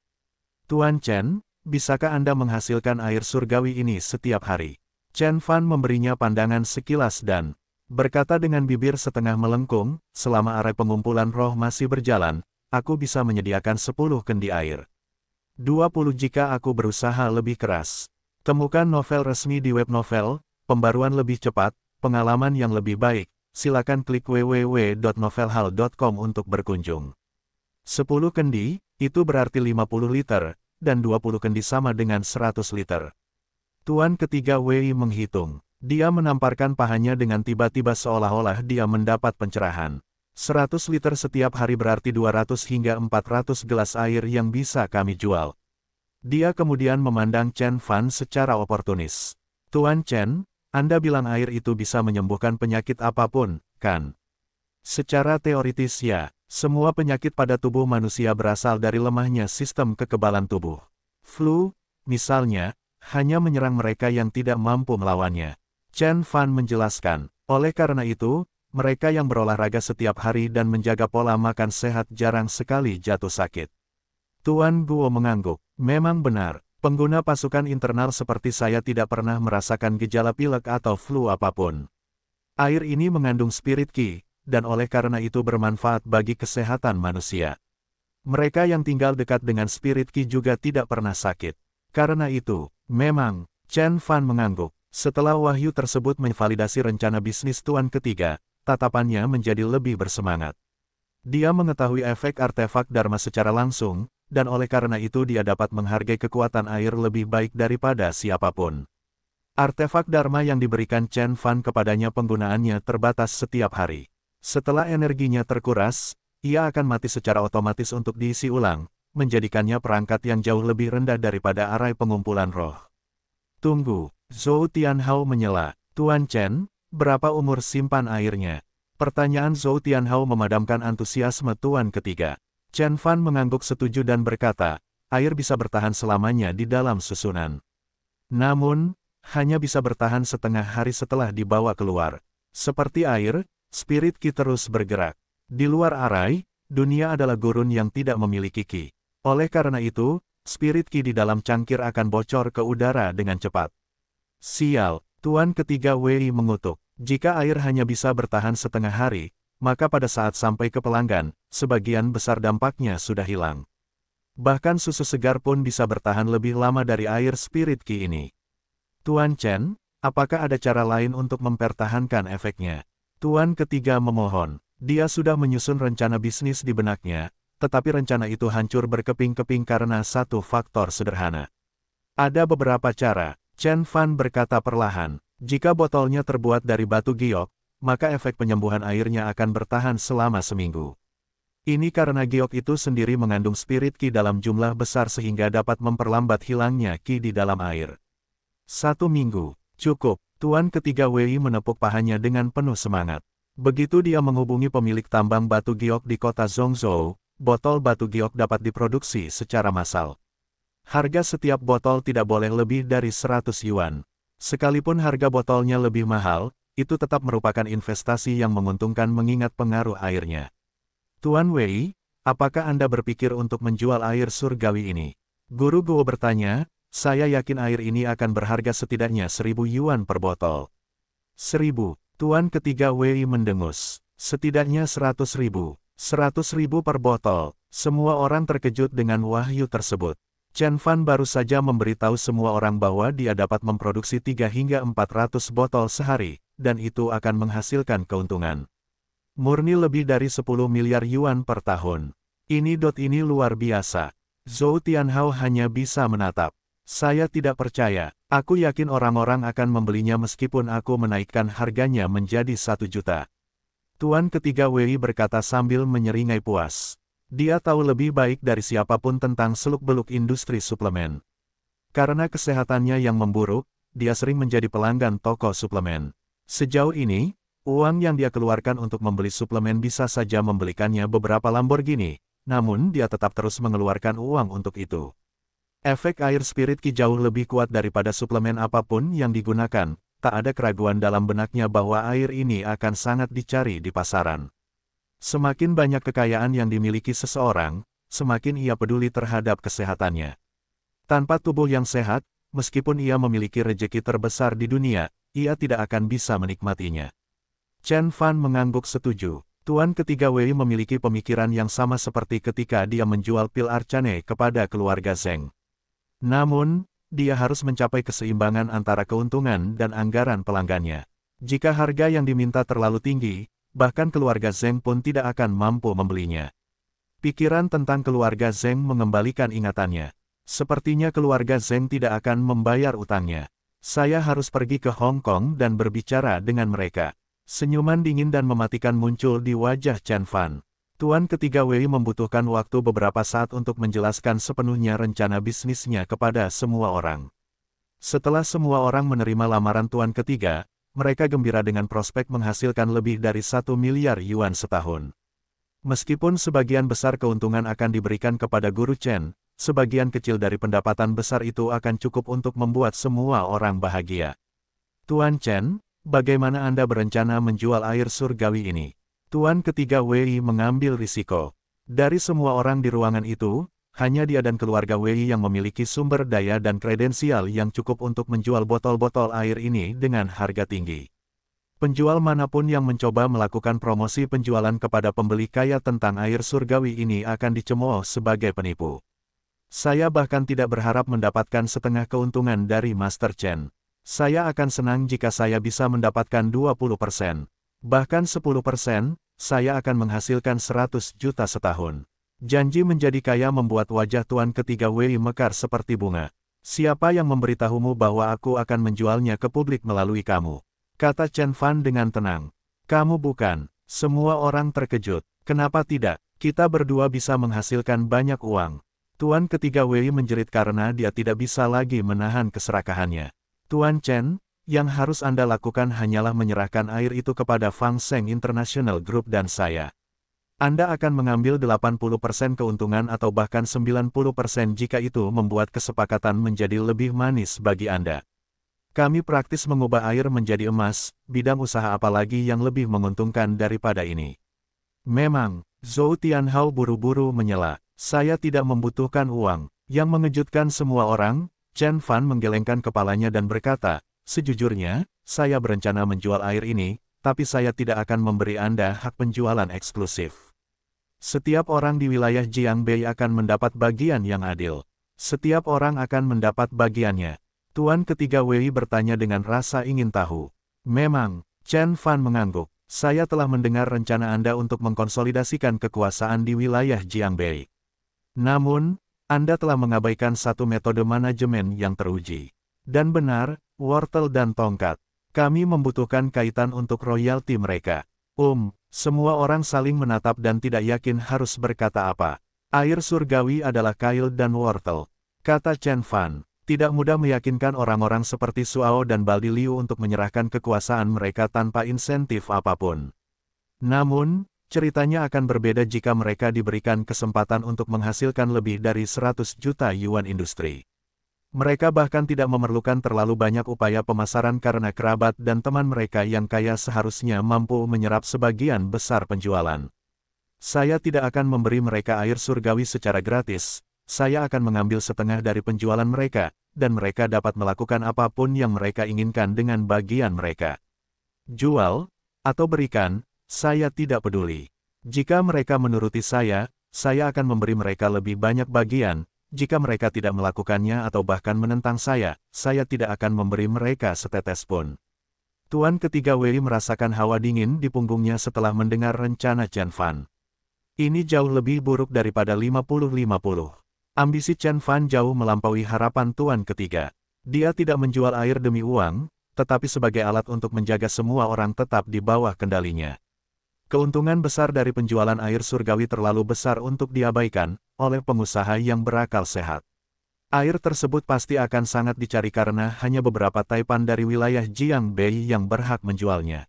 Tuan Chen, bisakah Anda menghasilkan air surgawi ini setiap hari? Chen Fan memberinya pandangan sekilas dan berkata dengan bibir setengah melengkung, selama arah pengumpulan roh masih berjalan, aku bisa menyediakan 10 kendi air. 20 jika aku berusaha lebih keras. Temukan novel resmi di web novel, pembaruan lebih cepat, pengalaman yang lebih baik, silakan klik www.novelhal.com untuk berkunjung. 10 kendi, itu berarti 50 liter, dan 20 kendi sama dengan 100 liter. Tuan ketiga Wei menghitung. Dia menamparkan pahanya dengan tiba-tiba seolah-olah dia mendapat pencerahan. 100 liter setiap hari berarti 200 hingga 400 gelas air yang bisa kami jual. Dia kemudian memandang Chen Fan secara oportunis. Tuan Chen, Anda bilang air itu bisa menyembuhkan penyakit apapun, kan? Secara teoritis ya, semua penyakit pada tubuh manusia berasal dari lemahnya sistem kekebalan tubuh. Flu, misalnya, hanya menyerang mereka yang tidak mampu melawannya. Chen Fan menjelaskan, oleh karena itu, mereka yang berolahraga setiap hari dan menjaga pola makan sehat jarang sekali jatuh sakit. Tuan Guo mengangguk. Memang benar, pengguna pasukan internal seperti saya tidak pernah merasakan gejala pilek atau flu apapun. Air ini mengandung spirit ki, dan oleh karena itu bermanfaat bagi kesehatan manusia. Mereka yang tinggal dekat dengan spirit ki juga tidak pernah sakit. Karena itu, memang, Chen Fan mengangguk. Setelah wahyu tersebut menvalidasi rencana bisnis tuan ketiga, tatapannya menjadi lebih bersemangat. Dia mengetahui efek artefak Dharma secara langsung, dan oleh karena itu dia dapat menghargai kekuatan air lebih baik daripada siapapun. Artefak Dharma yang diberikan Chen Fan kepadanya penggunaannya terbatas setiap hari. Setelah energinya terkuras, ia akan mati secara otomatis untuk diisi ulang, menjadikannya perangkat yang jauh lebih rendah daripada arai pengumpulan roh. Tunggu, Zhou Tianhao menyela, Tuan Chen, Berapa umur simpan airnya? Pertanyaan Zhou Tianhao memadamkan antusiasme tuan ketiga. Chen Fan mengangguk setuju dan berkata, air bisa bertahan selamanya di dalam susunan. Namun, hanya bisa bertahan setengah hari setelah dibawa keluar. Seperti air, spirit Ki terus bergerak. Di luar arai, dunia adalah gurun yang tidak memiliki Ki. Oleh karena itu, spirit Ki di dalam cangkir akan bocor ke udara dengan cepat. Sial, Tuan ketiga Wei mengutuk. Jika air hanya bisa bertahan setengah hari, maka pada saat sampai ke pelanggan, sebagian besar dampaknya sudah hilang. Bahkan susu segar pun bisa bertahan lebih lama dari air spirit ki ini. Tuan Chen, apakah ada cara lain untuk mempertahankan efeknya? Tuan ketiga memohon, dia sudah menyusun rencana bisnis di benaknya, tetapi rencana itu hancur berkeping-keping karena satu faktor sederhana. Ada beberapa cara, Chen Fan berkata perlahan, jika botolnya terbuat dari batu giok, maka efek penyembuhan airnya akan bertahan selama seminggu. Ini karena giok itu sendiri mengandung spirit ki dalam jumlah besar sehingga dapat memperlambat hilangnya ki di dalam air. Satu minggu, cukup, Tuan ketiga Wei menepuk pahanya dengan penuh semangat. Begitu dia menghubungi pemilik tambang batu giok di kota Zhongzhou, botol batu giok dapat diproduksi secara massal. Harga setiap botol tidak boleh lebih dari 100 yuan, Sekalipun harga botolnya lebih mahal, itu tetap merupakan investasi yang menguntungkan mengingat pengaruh airnya. Tuan Wei, apakah Anda berpikir untuk menjual air surgawi ini? Guru Guo bertanya, saya yakin air ini akan berharga setidaknya seribu yuan per botol. Seribu, Tuan ketiga Wei mendengus, setidaknya seratus ribu, seratus ribu per botol, semua orang terkejut dengan wahyu tersebut. Chen Fan baru saja memberitahu semua orang bahwa dia dapat memproduksi 3 hingga 400 botol sehari, dan itu akan menghasilkan keuntungan. Murni lebih dari 10 miliar yuan per tahun. Ini dot ini luar biasa. Zhou Tianhao hanya bisa menatap. Saya tidak percaya, aku yakin orang-orang akan membelinya meskipun aku menaikkan harganya menjadi satu juta. Tuan ketiga Wei berkata sambil menyeringai puas. Dia tahu lebih baik dari siapapun tentang seluk-beluk industri suplemen. Karena kesehatannya yang memburuk, dia sering menjadi pelanggan toko suplemen. Sejauh ini, uang yang dia keluarkan untuk membeli suplemen bisa saja membelikannya beberapa Lamborghini, namun dia tetap terus mengeluarkan uang untuk itu. Efek air spirit ki jauh lebih kuat daripada suplemen apapun yang digunakan, tak ada keraguan dalam benaknya bahwa air ini akan sangat dicari di pasaran. Semakin banyak kekayaan yang dimiliki seseorang, semakin ia peduli terhadap kesehatannya. Tanpa tubuh yang sehat, meskipun ia memiliki rejeki terbesar di dunia, ia tidak akan bisa menikmatinya. Chen Fan mengangguk setuju. Tuan ketiga Wei memiliki pemikiran yang sama seperti ketika dia menjual pil Arcane kepada keluarga Zeng. Namun, dia harus mencapai keseimbangan antara keuntungan dan anggaran pelanggannya. Jika harga yang diminta terlalu tinggi, bahkan keluarga Zeng pun tidak akan mampu membelinya. Pikiran tentang keluarga Zeng mengembalikan ingatannya. Sepertinya keluarga Zeng tidak akan membayar utangnya. Saya harus pergi ke Hong Kong dan berbicara dengan mereka. Senyuman dingin dan mematikan muncul di wajah Chen Fan. Tuan ketiga Wei membutuhkan waktu beberapa saat untuk menjelaskan sepenuhnya rencana bisnisnya kepada semua orang. Setelah semua orang menerima lamaran tuan ketiga, mereka gembira dengan prospek menghasilkan lebih dari 1 miliar yuan setahun. Meskipun sebagian besar keuntungan akan diberikan kepada guru Chen, sebagian kecil dari pendapatan besar itu akan cukup untuk membuat semua orang bahagia. Tuan Chen, bagaimana Anda berencana menjual air surgawi ini? Tuan ketiga Wei mengambil risiko. Dari semua orang di ruangan itu, hanya dia dan keluarga Wei yang memiliki sumber daya dan kredensial yang cukup untuk menjual botol-botol air ini dengan harga tinggi. Penjual manapun yang mencoba melakukan promosi penjualan kepada pembeli kaya tentang air surgawi ini akan dicemooh sebagai penipu. Saya bahkan tidak berharap mendapatkan setengah keuntungan dari Master Chen. Saya akan senang jika saya bisa mendapatkan 20%, bahkan 10%, saya akan menghasilkan 100 juta setahun. Janji menjadi kaya membuat wajah Tuan ketiga Wei mekar seperti bunga. Siapa yang memberitahumu bahwa aku akan menjualnya ke publik melalui kamu? Kata Chen Fan dengan tenang. Kamu bukan. Semua orang terkejut. Kenapa tidak? Kita berdua bisa menghasilkan banyak uang. Tuan ketiga Wei menjerit karena dia tidak bisa lagi menahan keserakahannya. Tuan Chen, yang harus Anda lakukan hanyalah menyerahkan air itu kepada Fang Seng International Group dan saya. Anda akan mengambil 80% keuntungan atau bahkan 90% jika itu membuat kesepakatan menjadi lebih manis bagi Anda. Kami praktis mengubah air menjadi emas, bidang usaha apalagi yang lebih menguntungkan daripada ini. Memang, Zhou Tianhao buru-buru menyela, saya tidak membutuhkan uang, yang mengejutkan semua orang, Chen Fan menggelengkan kepalanya dan berkata, sejujurnya, saya berencana menjual air ini, tapi saya tidak akan memberi Anda hak penjualan eksklusif. Setiap orang di wilayah Jiangbei akan mendapat bagian yang adil. Setiap orang akan mendapat bagiannya. Tuan ketiga Wei bertanya dengan rasa ingin tahu. Memang, Chen Fan mengangguk. Saya telah mendengar rencana Anda untuk mengkonsolidasikan kekuasaan di wilayah Jiangbei. Namun, Anda telah mengabaikan satu metode manajemen yang teruji. Dan benar, wortel dan tongkat. Kami membutuhkan kaitan untuk royalti mereka. Um, semua orang saling menatap dan tidak yakin harus berkata apa. Air surgawi adalah kail dan wortel. Kata Chen Fan, tidak mudah meyakinkan orang-orang seperti Suao dan Baldi Liu untuk menyerahkan kekuasaan mereka tanpa insentif apapun. Namun, ceritanya akan berbeda jika mereka diberikan kesempatan untuk menghasilkan lebih dari 100 juta yuan industri. Mereka bahkan tidak memerlukan terlalu banyak upaya pemasaran karena kerabat dan teman mereka yang kaya seharusnya mampu menyerap sebagian besar penjualan. Saya tidak akan memberi mereka air surgawi secara gratis, saya akan mengambil setengah dari penjualan mereka, dan mereka dapat melakukan apapun yang mereka inginkan dengan bagian mereka. Jual, atau berikan, saya tidak peduli. Jika mereka menuruti saya, saya akan memberi mereka lebih banyak bagian, jika mereka tidak melakukannya atau bahkan menentang saya, saya tidak akan memberi mereka setetes pun. Tuan ketiga Wei merasakan hawa dingin di punggungnya setelah mendengar rencana Chen Fan. Ini jauh lebih buruk daripada 50-50. Ambisi Chen Fan jauh melampaui harapan tuan ketiga. Dia tidak menjual air demi uang, tetapi sebagai alat untuk menjaga semua orang tetap di bawah kendalinya. Keuntungan besar dari penjualan air surgawi terlalu besar untuk diabaikan oleh pengusaha yang berakal sehat. Air tersebut pasti akan sangat dicari karena hanya beberapa taipan dari wilayah Jiangbei yang berhak menjualnya.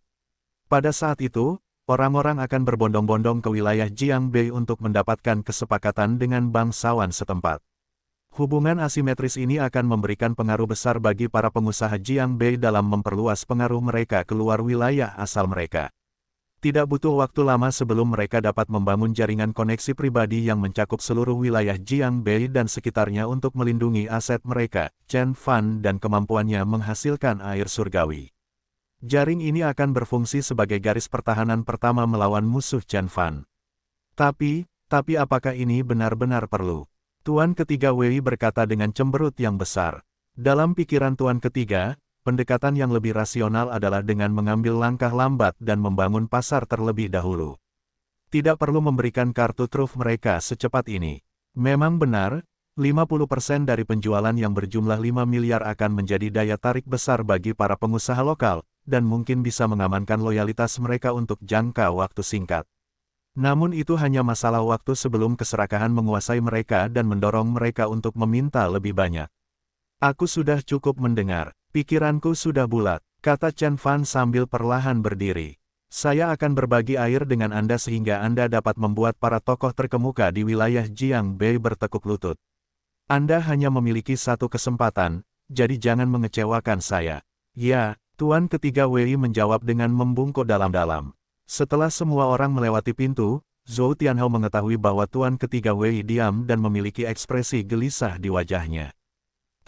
Pada saat itu, orang-orang akan berbondong-bondong ke wilayah Jiangbei untuk mendapatkan kesepakatan dengan bangsawan setempat. Hubungan asimetris ini akan memberikan pengaruh besar bagi para pengusaha Jiangbei dalam memperluas pengaruh mereka keluar wilayah asal mereka. Tidak butuh waktu lama sebelum mereka dapat membangun jaringan koneksi pribadi yang mencakup seluruh wilayah Jiangbei dan sekitarnya untuk melindungi aset mereka, Chen Fan dan kemampuannya menghasilkan air surgawi. Jaring ini akan berfungsi sebagai garis pertahanan pertama melawan musuh Chen Fan. Tapi, tapi apakah ini benar-benar perlu? Tuan ketiga Wei berkata dengan cemberut yang besar. Dalam pikiran tuan ketiga, pendekatan yang lebih rasional adalah dengan mengambil langkah lambat dan membangun pasar terlebih dahulu. Tidak perlu memberikan kartu truf mereka secepat ini. Memang benar, 50% dari penjualan yang berjumlah 5 miliar akan menjadi daya tarik besar bagi para pengusaha lokal, dan mungkin bisa mengamankan loyalitas mereka untuk jangka waktu singkat. Namun itu hanya masalah waktu sebelum keserakahan menguasai mereka dan mendorong mereka untuk meminta lebih banyak. Aku sudah cukup mendengar. Pikiranku sudah bulat, kata Chen Fan sambil perlahan berdiri. Saya akan berbagi air dengan Anda sehingga Anda dapat membuat para tokoh terkemuka di wilayah Jiangbei bertekuk lutut. Anda hanya memiliki satu kesempatan, jadi jangan mengecewakan saya. Ya, Tuan ketiga Wei menjawab dengan membungkuk dalam-dalam. Setelah semua orang melewati pintu, Zhou Tianhao mengetahui bahwa Tuan ketiga Wei diam dan memiliki ekspresi gelisah di wajahnya.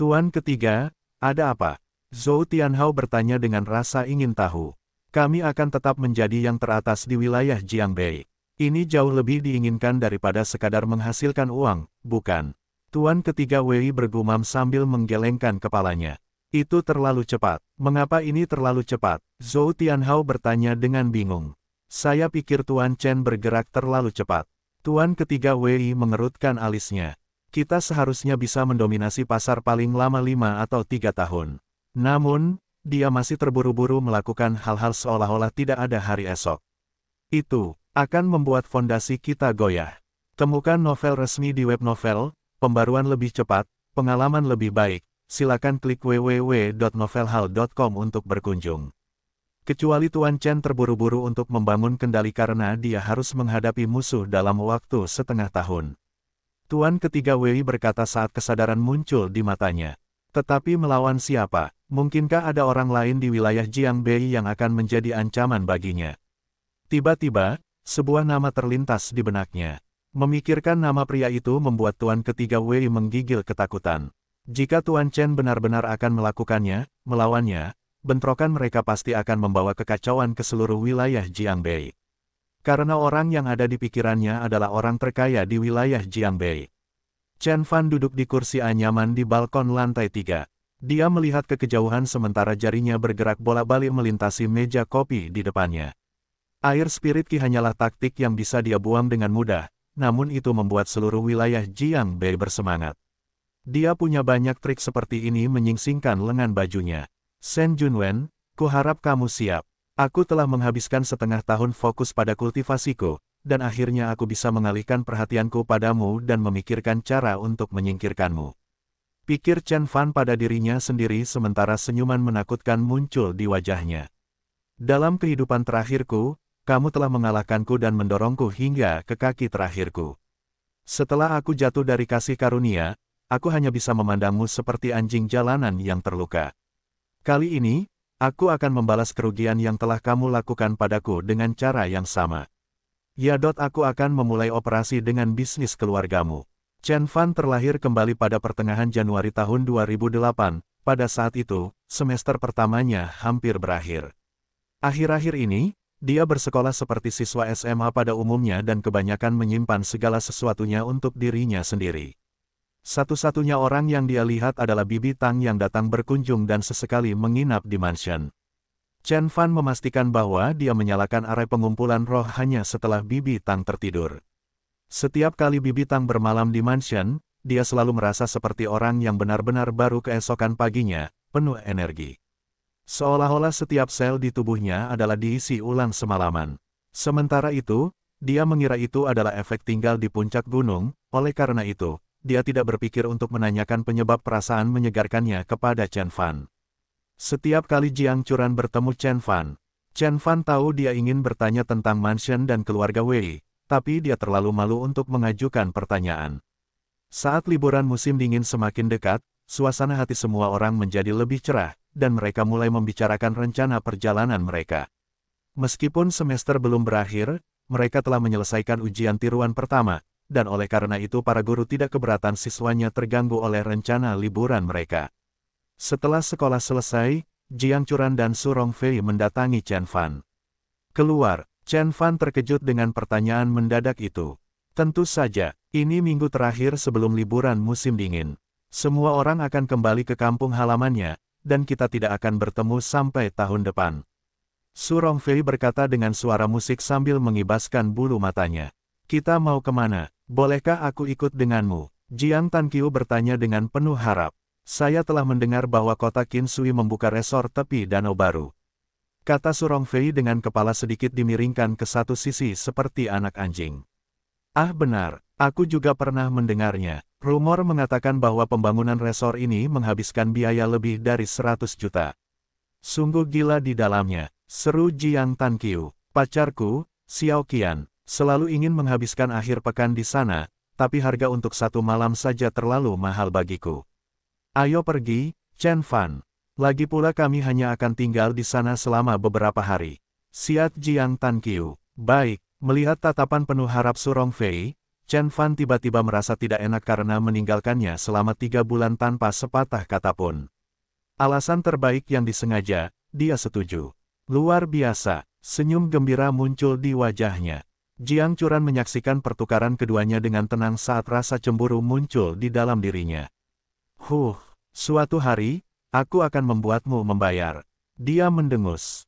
Tuan ketiga, ada apa? Zhou Tianhao bertanya dengan rasa ingin tahu. Kami akan tetap menjadi yang teratas di wilayah Jiangbei. Ini jauh lebih diinginkan daripada sekadar menghasilkan uang, bukan? Tuan ketiga Wei bergumam sambil menggelengkan kepalanya. Itu terlalu cepat. Mengapa ini terlalu cepat? Zhou Tianhao bertanya dengan bingung. Saya pikir Tuan Chen bergerak terlalu cepat. Tuan ketiga Wei mengerutkan alisnya. Kita seharusnya bisa mendominasi pasar paling lama lima atau tiga tahun. Namun, dia masih terburu-buru melakukan hal-hal seolah-olah tidak ada hari esok. Itu akan membuat fondasi kita goyah. Temukan novel resmi di web novel, pembaruan lebih cepat, pengalaman lebih baik. Silakan klik www.novelhal.com untuk berkunjung. Kecuali Tuan Chen terburu-buru untuk membangun kendali karena dia harus menghadapi musuh dalam waktu setengah tahun. Tuan ketiga Wei berkata saat kesadaran muncul di matanya. Tetapi melawan siapa? Mungkinkah ada orang lain di wilayah Jiangbei yang akan menjadi ancaman baginya? Tiba-tiba, sebuah nama terlintas di benaknya. Memikirkan nama pria itu membuat Tuan ketiga Wei menggigil ketakutan. Jika Tuan Chen benar-benar akan melakukannya, melawannya, bentrokan mereka pasti akan membawa kekacauan ke seluruh wilayah Jiangbei. Karena orang yang ada di pikirannya adalah orang terkaya di wilayah Jiangbei. Chen Fan duduk di kursi anyaman di balkon lantai tiga. Dia melihat ke kejauhan sementara jarinya bergerak bolak balik melintasi meja kopi di depannya. Air spirit Qi hanyalah taktik yang bisa dia buang dengan mudah, namun itu membuat seluruh wilayah Jiang Bei bersemangat. Dia punya banyak trik seperti ini menyingsingkan lengan bajunya. Sen Junwen, ku harap kamu siap. Aku telah menghabiskan setengah tahun fokus pada kultivasiku, dan akhirnya aku bisa mengalihkan perhatianku padamu dan memikirkan cara untuk menyingkirkanmu. Pikir Chen Fan pada dirinya sendiri sementara senyuman menakutkan muncul di wajahnya. Dalam kehidupan terakhirku, kamu telah mengalahkanku dan mendorongku hingga ke kaki terakhirku. Setelah aku jatuh dari kasih karunia, aku hanya bisa memandangmu seperti anjing jalanan yang terluka. Kali ini, aku akan membalas kerugian yang telah kamu lakukan padaku dengan cara yang sama. Ya. dot, Aku akan memulai operasi dengan bisnis keluargamu. Chen Fan terlahir kembali pada pertengahan Januari tahun 2008. Pada saat itu, semester pertamanya hampir berakhir. Akhir-akhir ini, dia bersekolah seperti siswa SMA pada umumnya dan kebanyakan menyimpan segala sesuatunya untuk dirinya sendiri. Satu-satunya orang yang dia lihat adalah Bibi Tang yang datang berkunjung dan sesekali menginap di mansion. Chen Fan memastikan bahwa dia menyalakan arai pengumpulan roh hanya setelah Bibi Tang tertidur. Setiap kali Bibi Tang bermalam di mansion, dia selalu merasa seperti orang yang benar-benar baru keesokan paginya, penuh energi. Seolah-olah setiap sel di tubuhnya adalah diisi ulang semalaman. Sementara itu, dia mengira itu adalah efek tinggal di puncak gunung, oleh karena itu, dia tidak berpikir untuk menanyakan penyebab perasaan menyegarkannya kepada Chen Fan. Setiap kali Jiang Curan bertemu Chen Fan, Chen Fan tahu dia ingin bertanya tentang mansion dan keluarga Wei, tapi dia terlalu malu untuk mengajukan pertanyaan. Saat liburan musim dingin semakin dekat, suasana hati semua orang menjadi lebih cerah, dan mereka mulai membicarakan rencana perjalanan mereka. Meskipun semester belum berakhir, mereka telah menyelesaikan ujian tiruan pertama, dan oleh karena itu para guru tidak keberatan siswanya terganggu oleh rencana liburan mereka. Setelah sekolah selesai, Jiang Curan dan Su Rongfei mendatangi Chen Fan. Keluar, Chen Fan terkejut dengan pertanyaan mendadak itu. Tentu saja, ini minggu terakhir sebelum liburan musim dingin. Semua orang akan kembali ke kampung halamannya, dan kita tidak akan bertemu sampai tahun depan. Su Rongfei berkata dengan suara musik sambil mengibaskan bulu matanya. Kita mau kemana? Bolehkah aku ikut denganmu? Jiang Tanqiu bertanya dengan penuh harap. Saya telah mendengar bahwa kota Kinsui membuka resor tepi danau baru. Kata Surong Fei dengan kepala sedikit dimiringkan ke satu sisi seperti anak anjing. Ah benar, aku juga pernah mendengarnya. Rumor mengatakan bahwa pembangunan resor ini menghabiskan biaya lebih dari 100 juta. Sungguh gila di dalamnya, seru Jiang Tanqiu. Pacarku, Xiao Qian, selalu ingin menghabiskan akhir pekan di sana, tapi harga untuk satu malam saja terlalu mahal bagiku. Ayo pergi, Chen Fan. Lagi pula kami hanya akan tinggal di sana selama beberapa hari. Siat Jiang Tan Qiu. Baik, melihat tatapan penuh harap Surong Fei, Chen Fan tiba-tiba merasa tidak enak karena meninggalkannya selama tiga bulan tanpa sepatah kata pun. Alasan terbaik yang disengaja, dia setuju. Luar biasa, senyum gembira muncul di wajahnya. Jiang Curan menyaksikan pertukaran keduanya dengan tenang saat rasa cemburu muncul di dalam dirinya. Huh, Suatu hari, aku akan membuatmu membayar. Dia mendengus.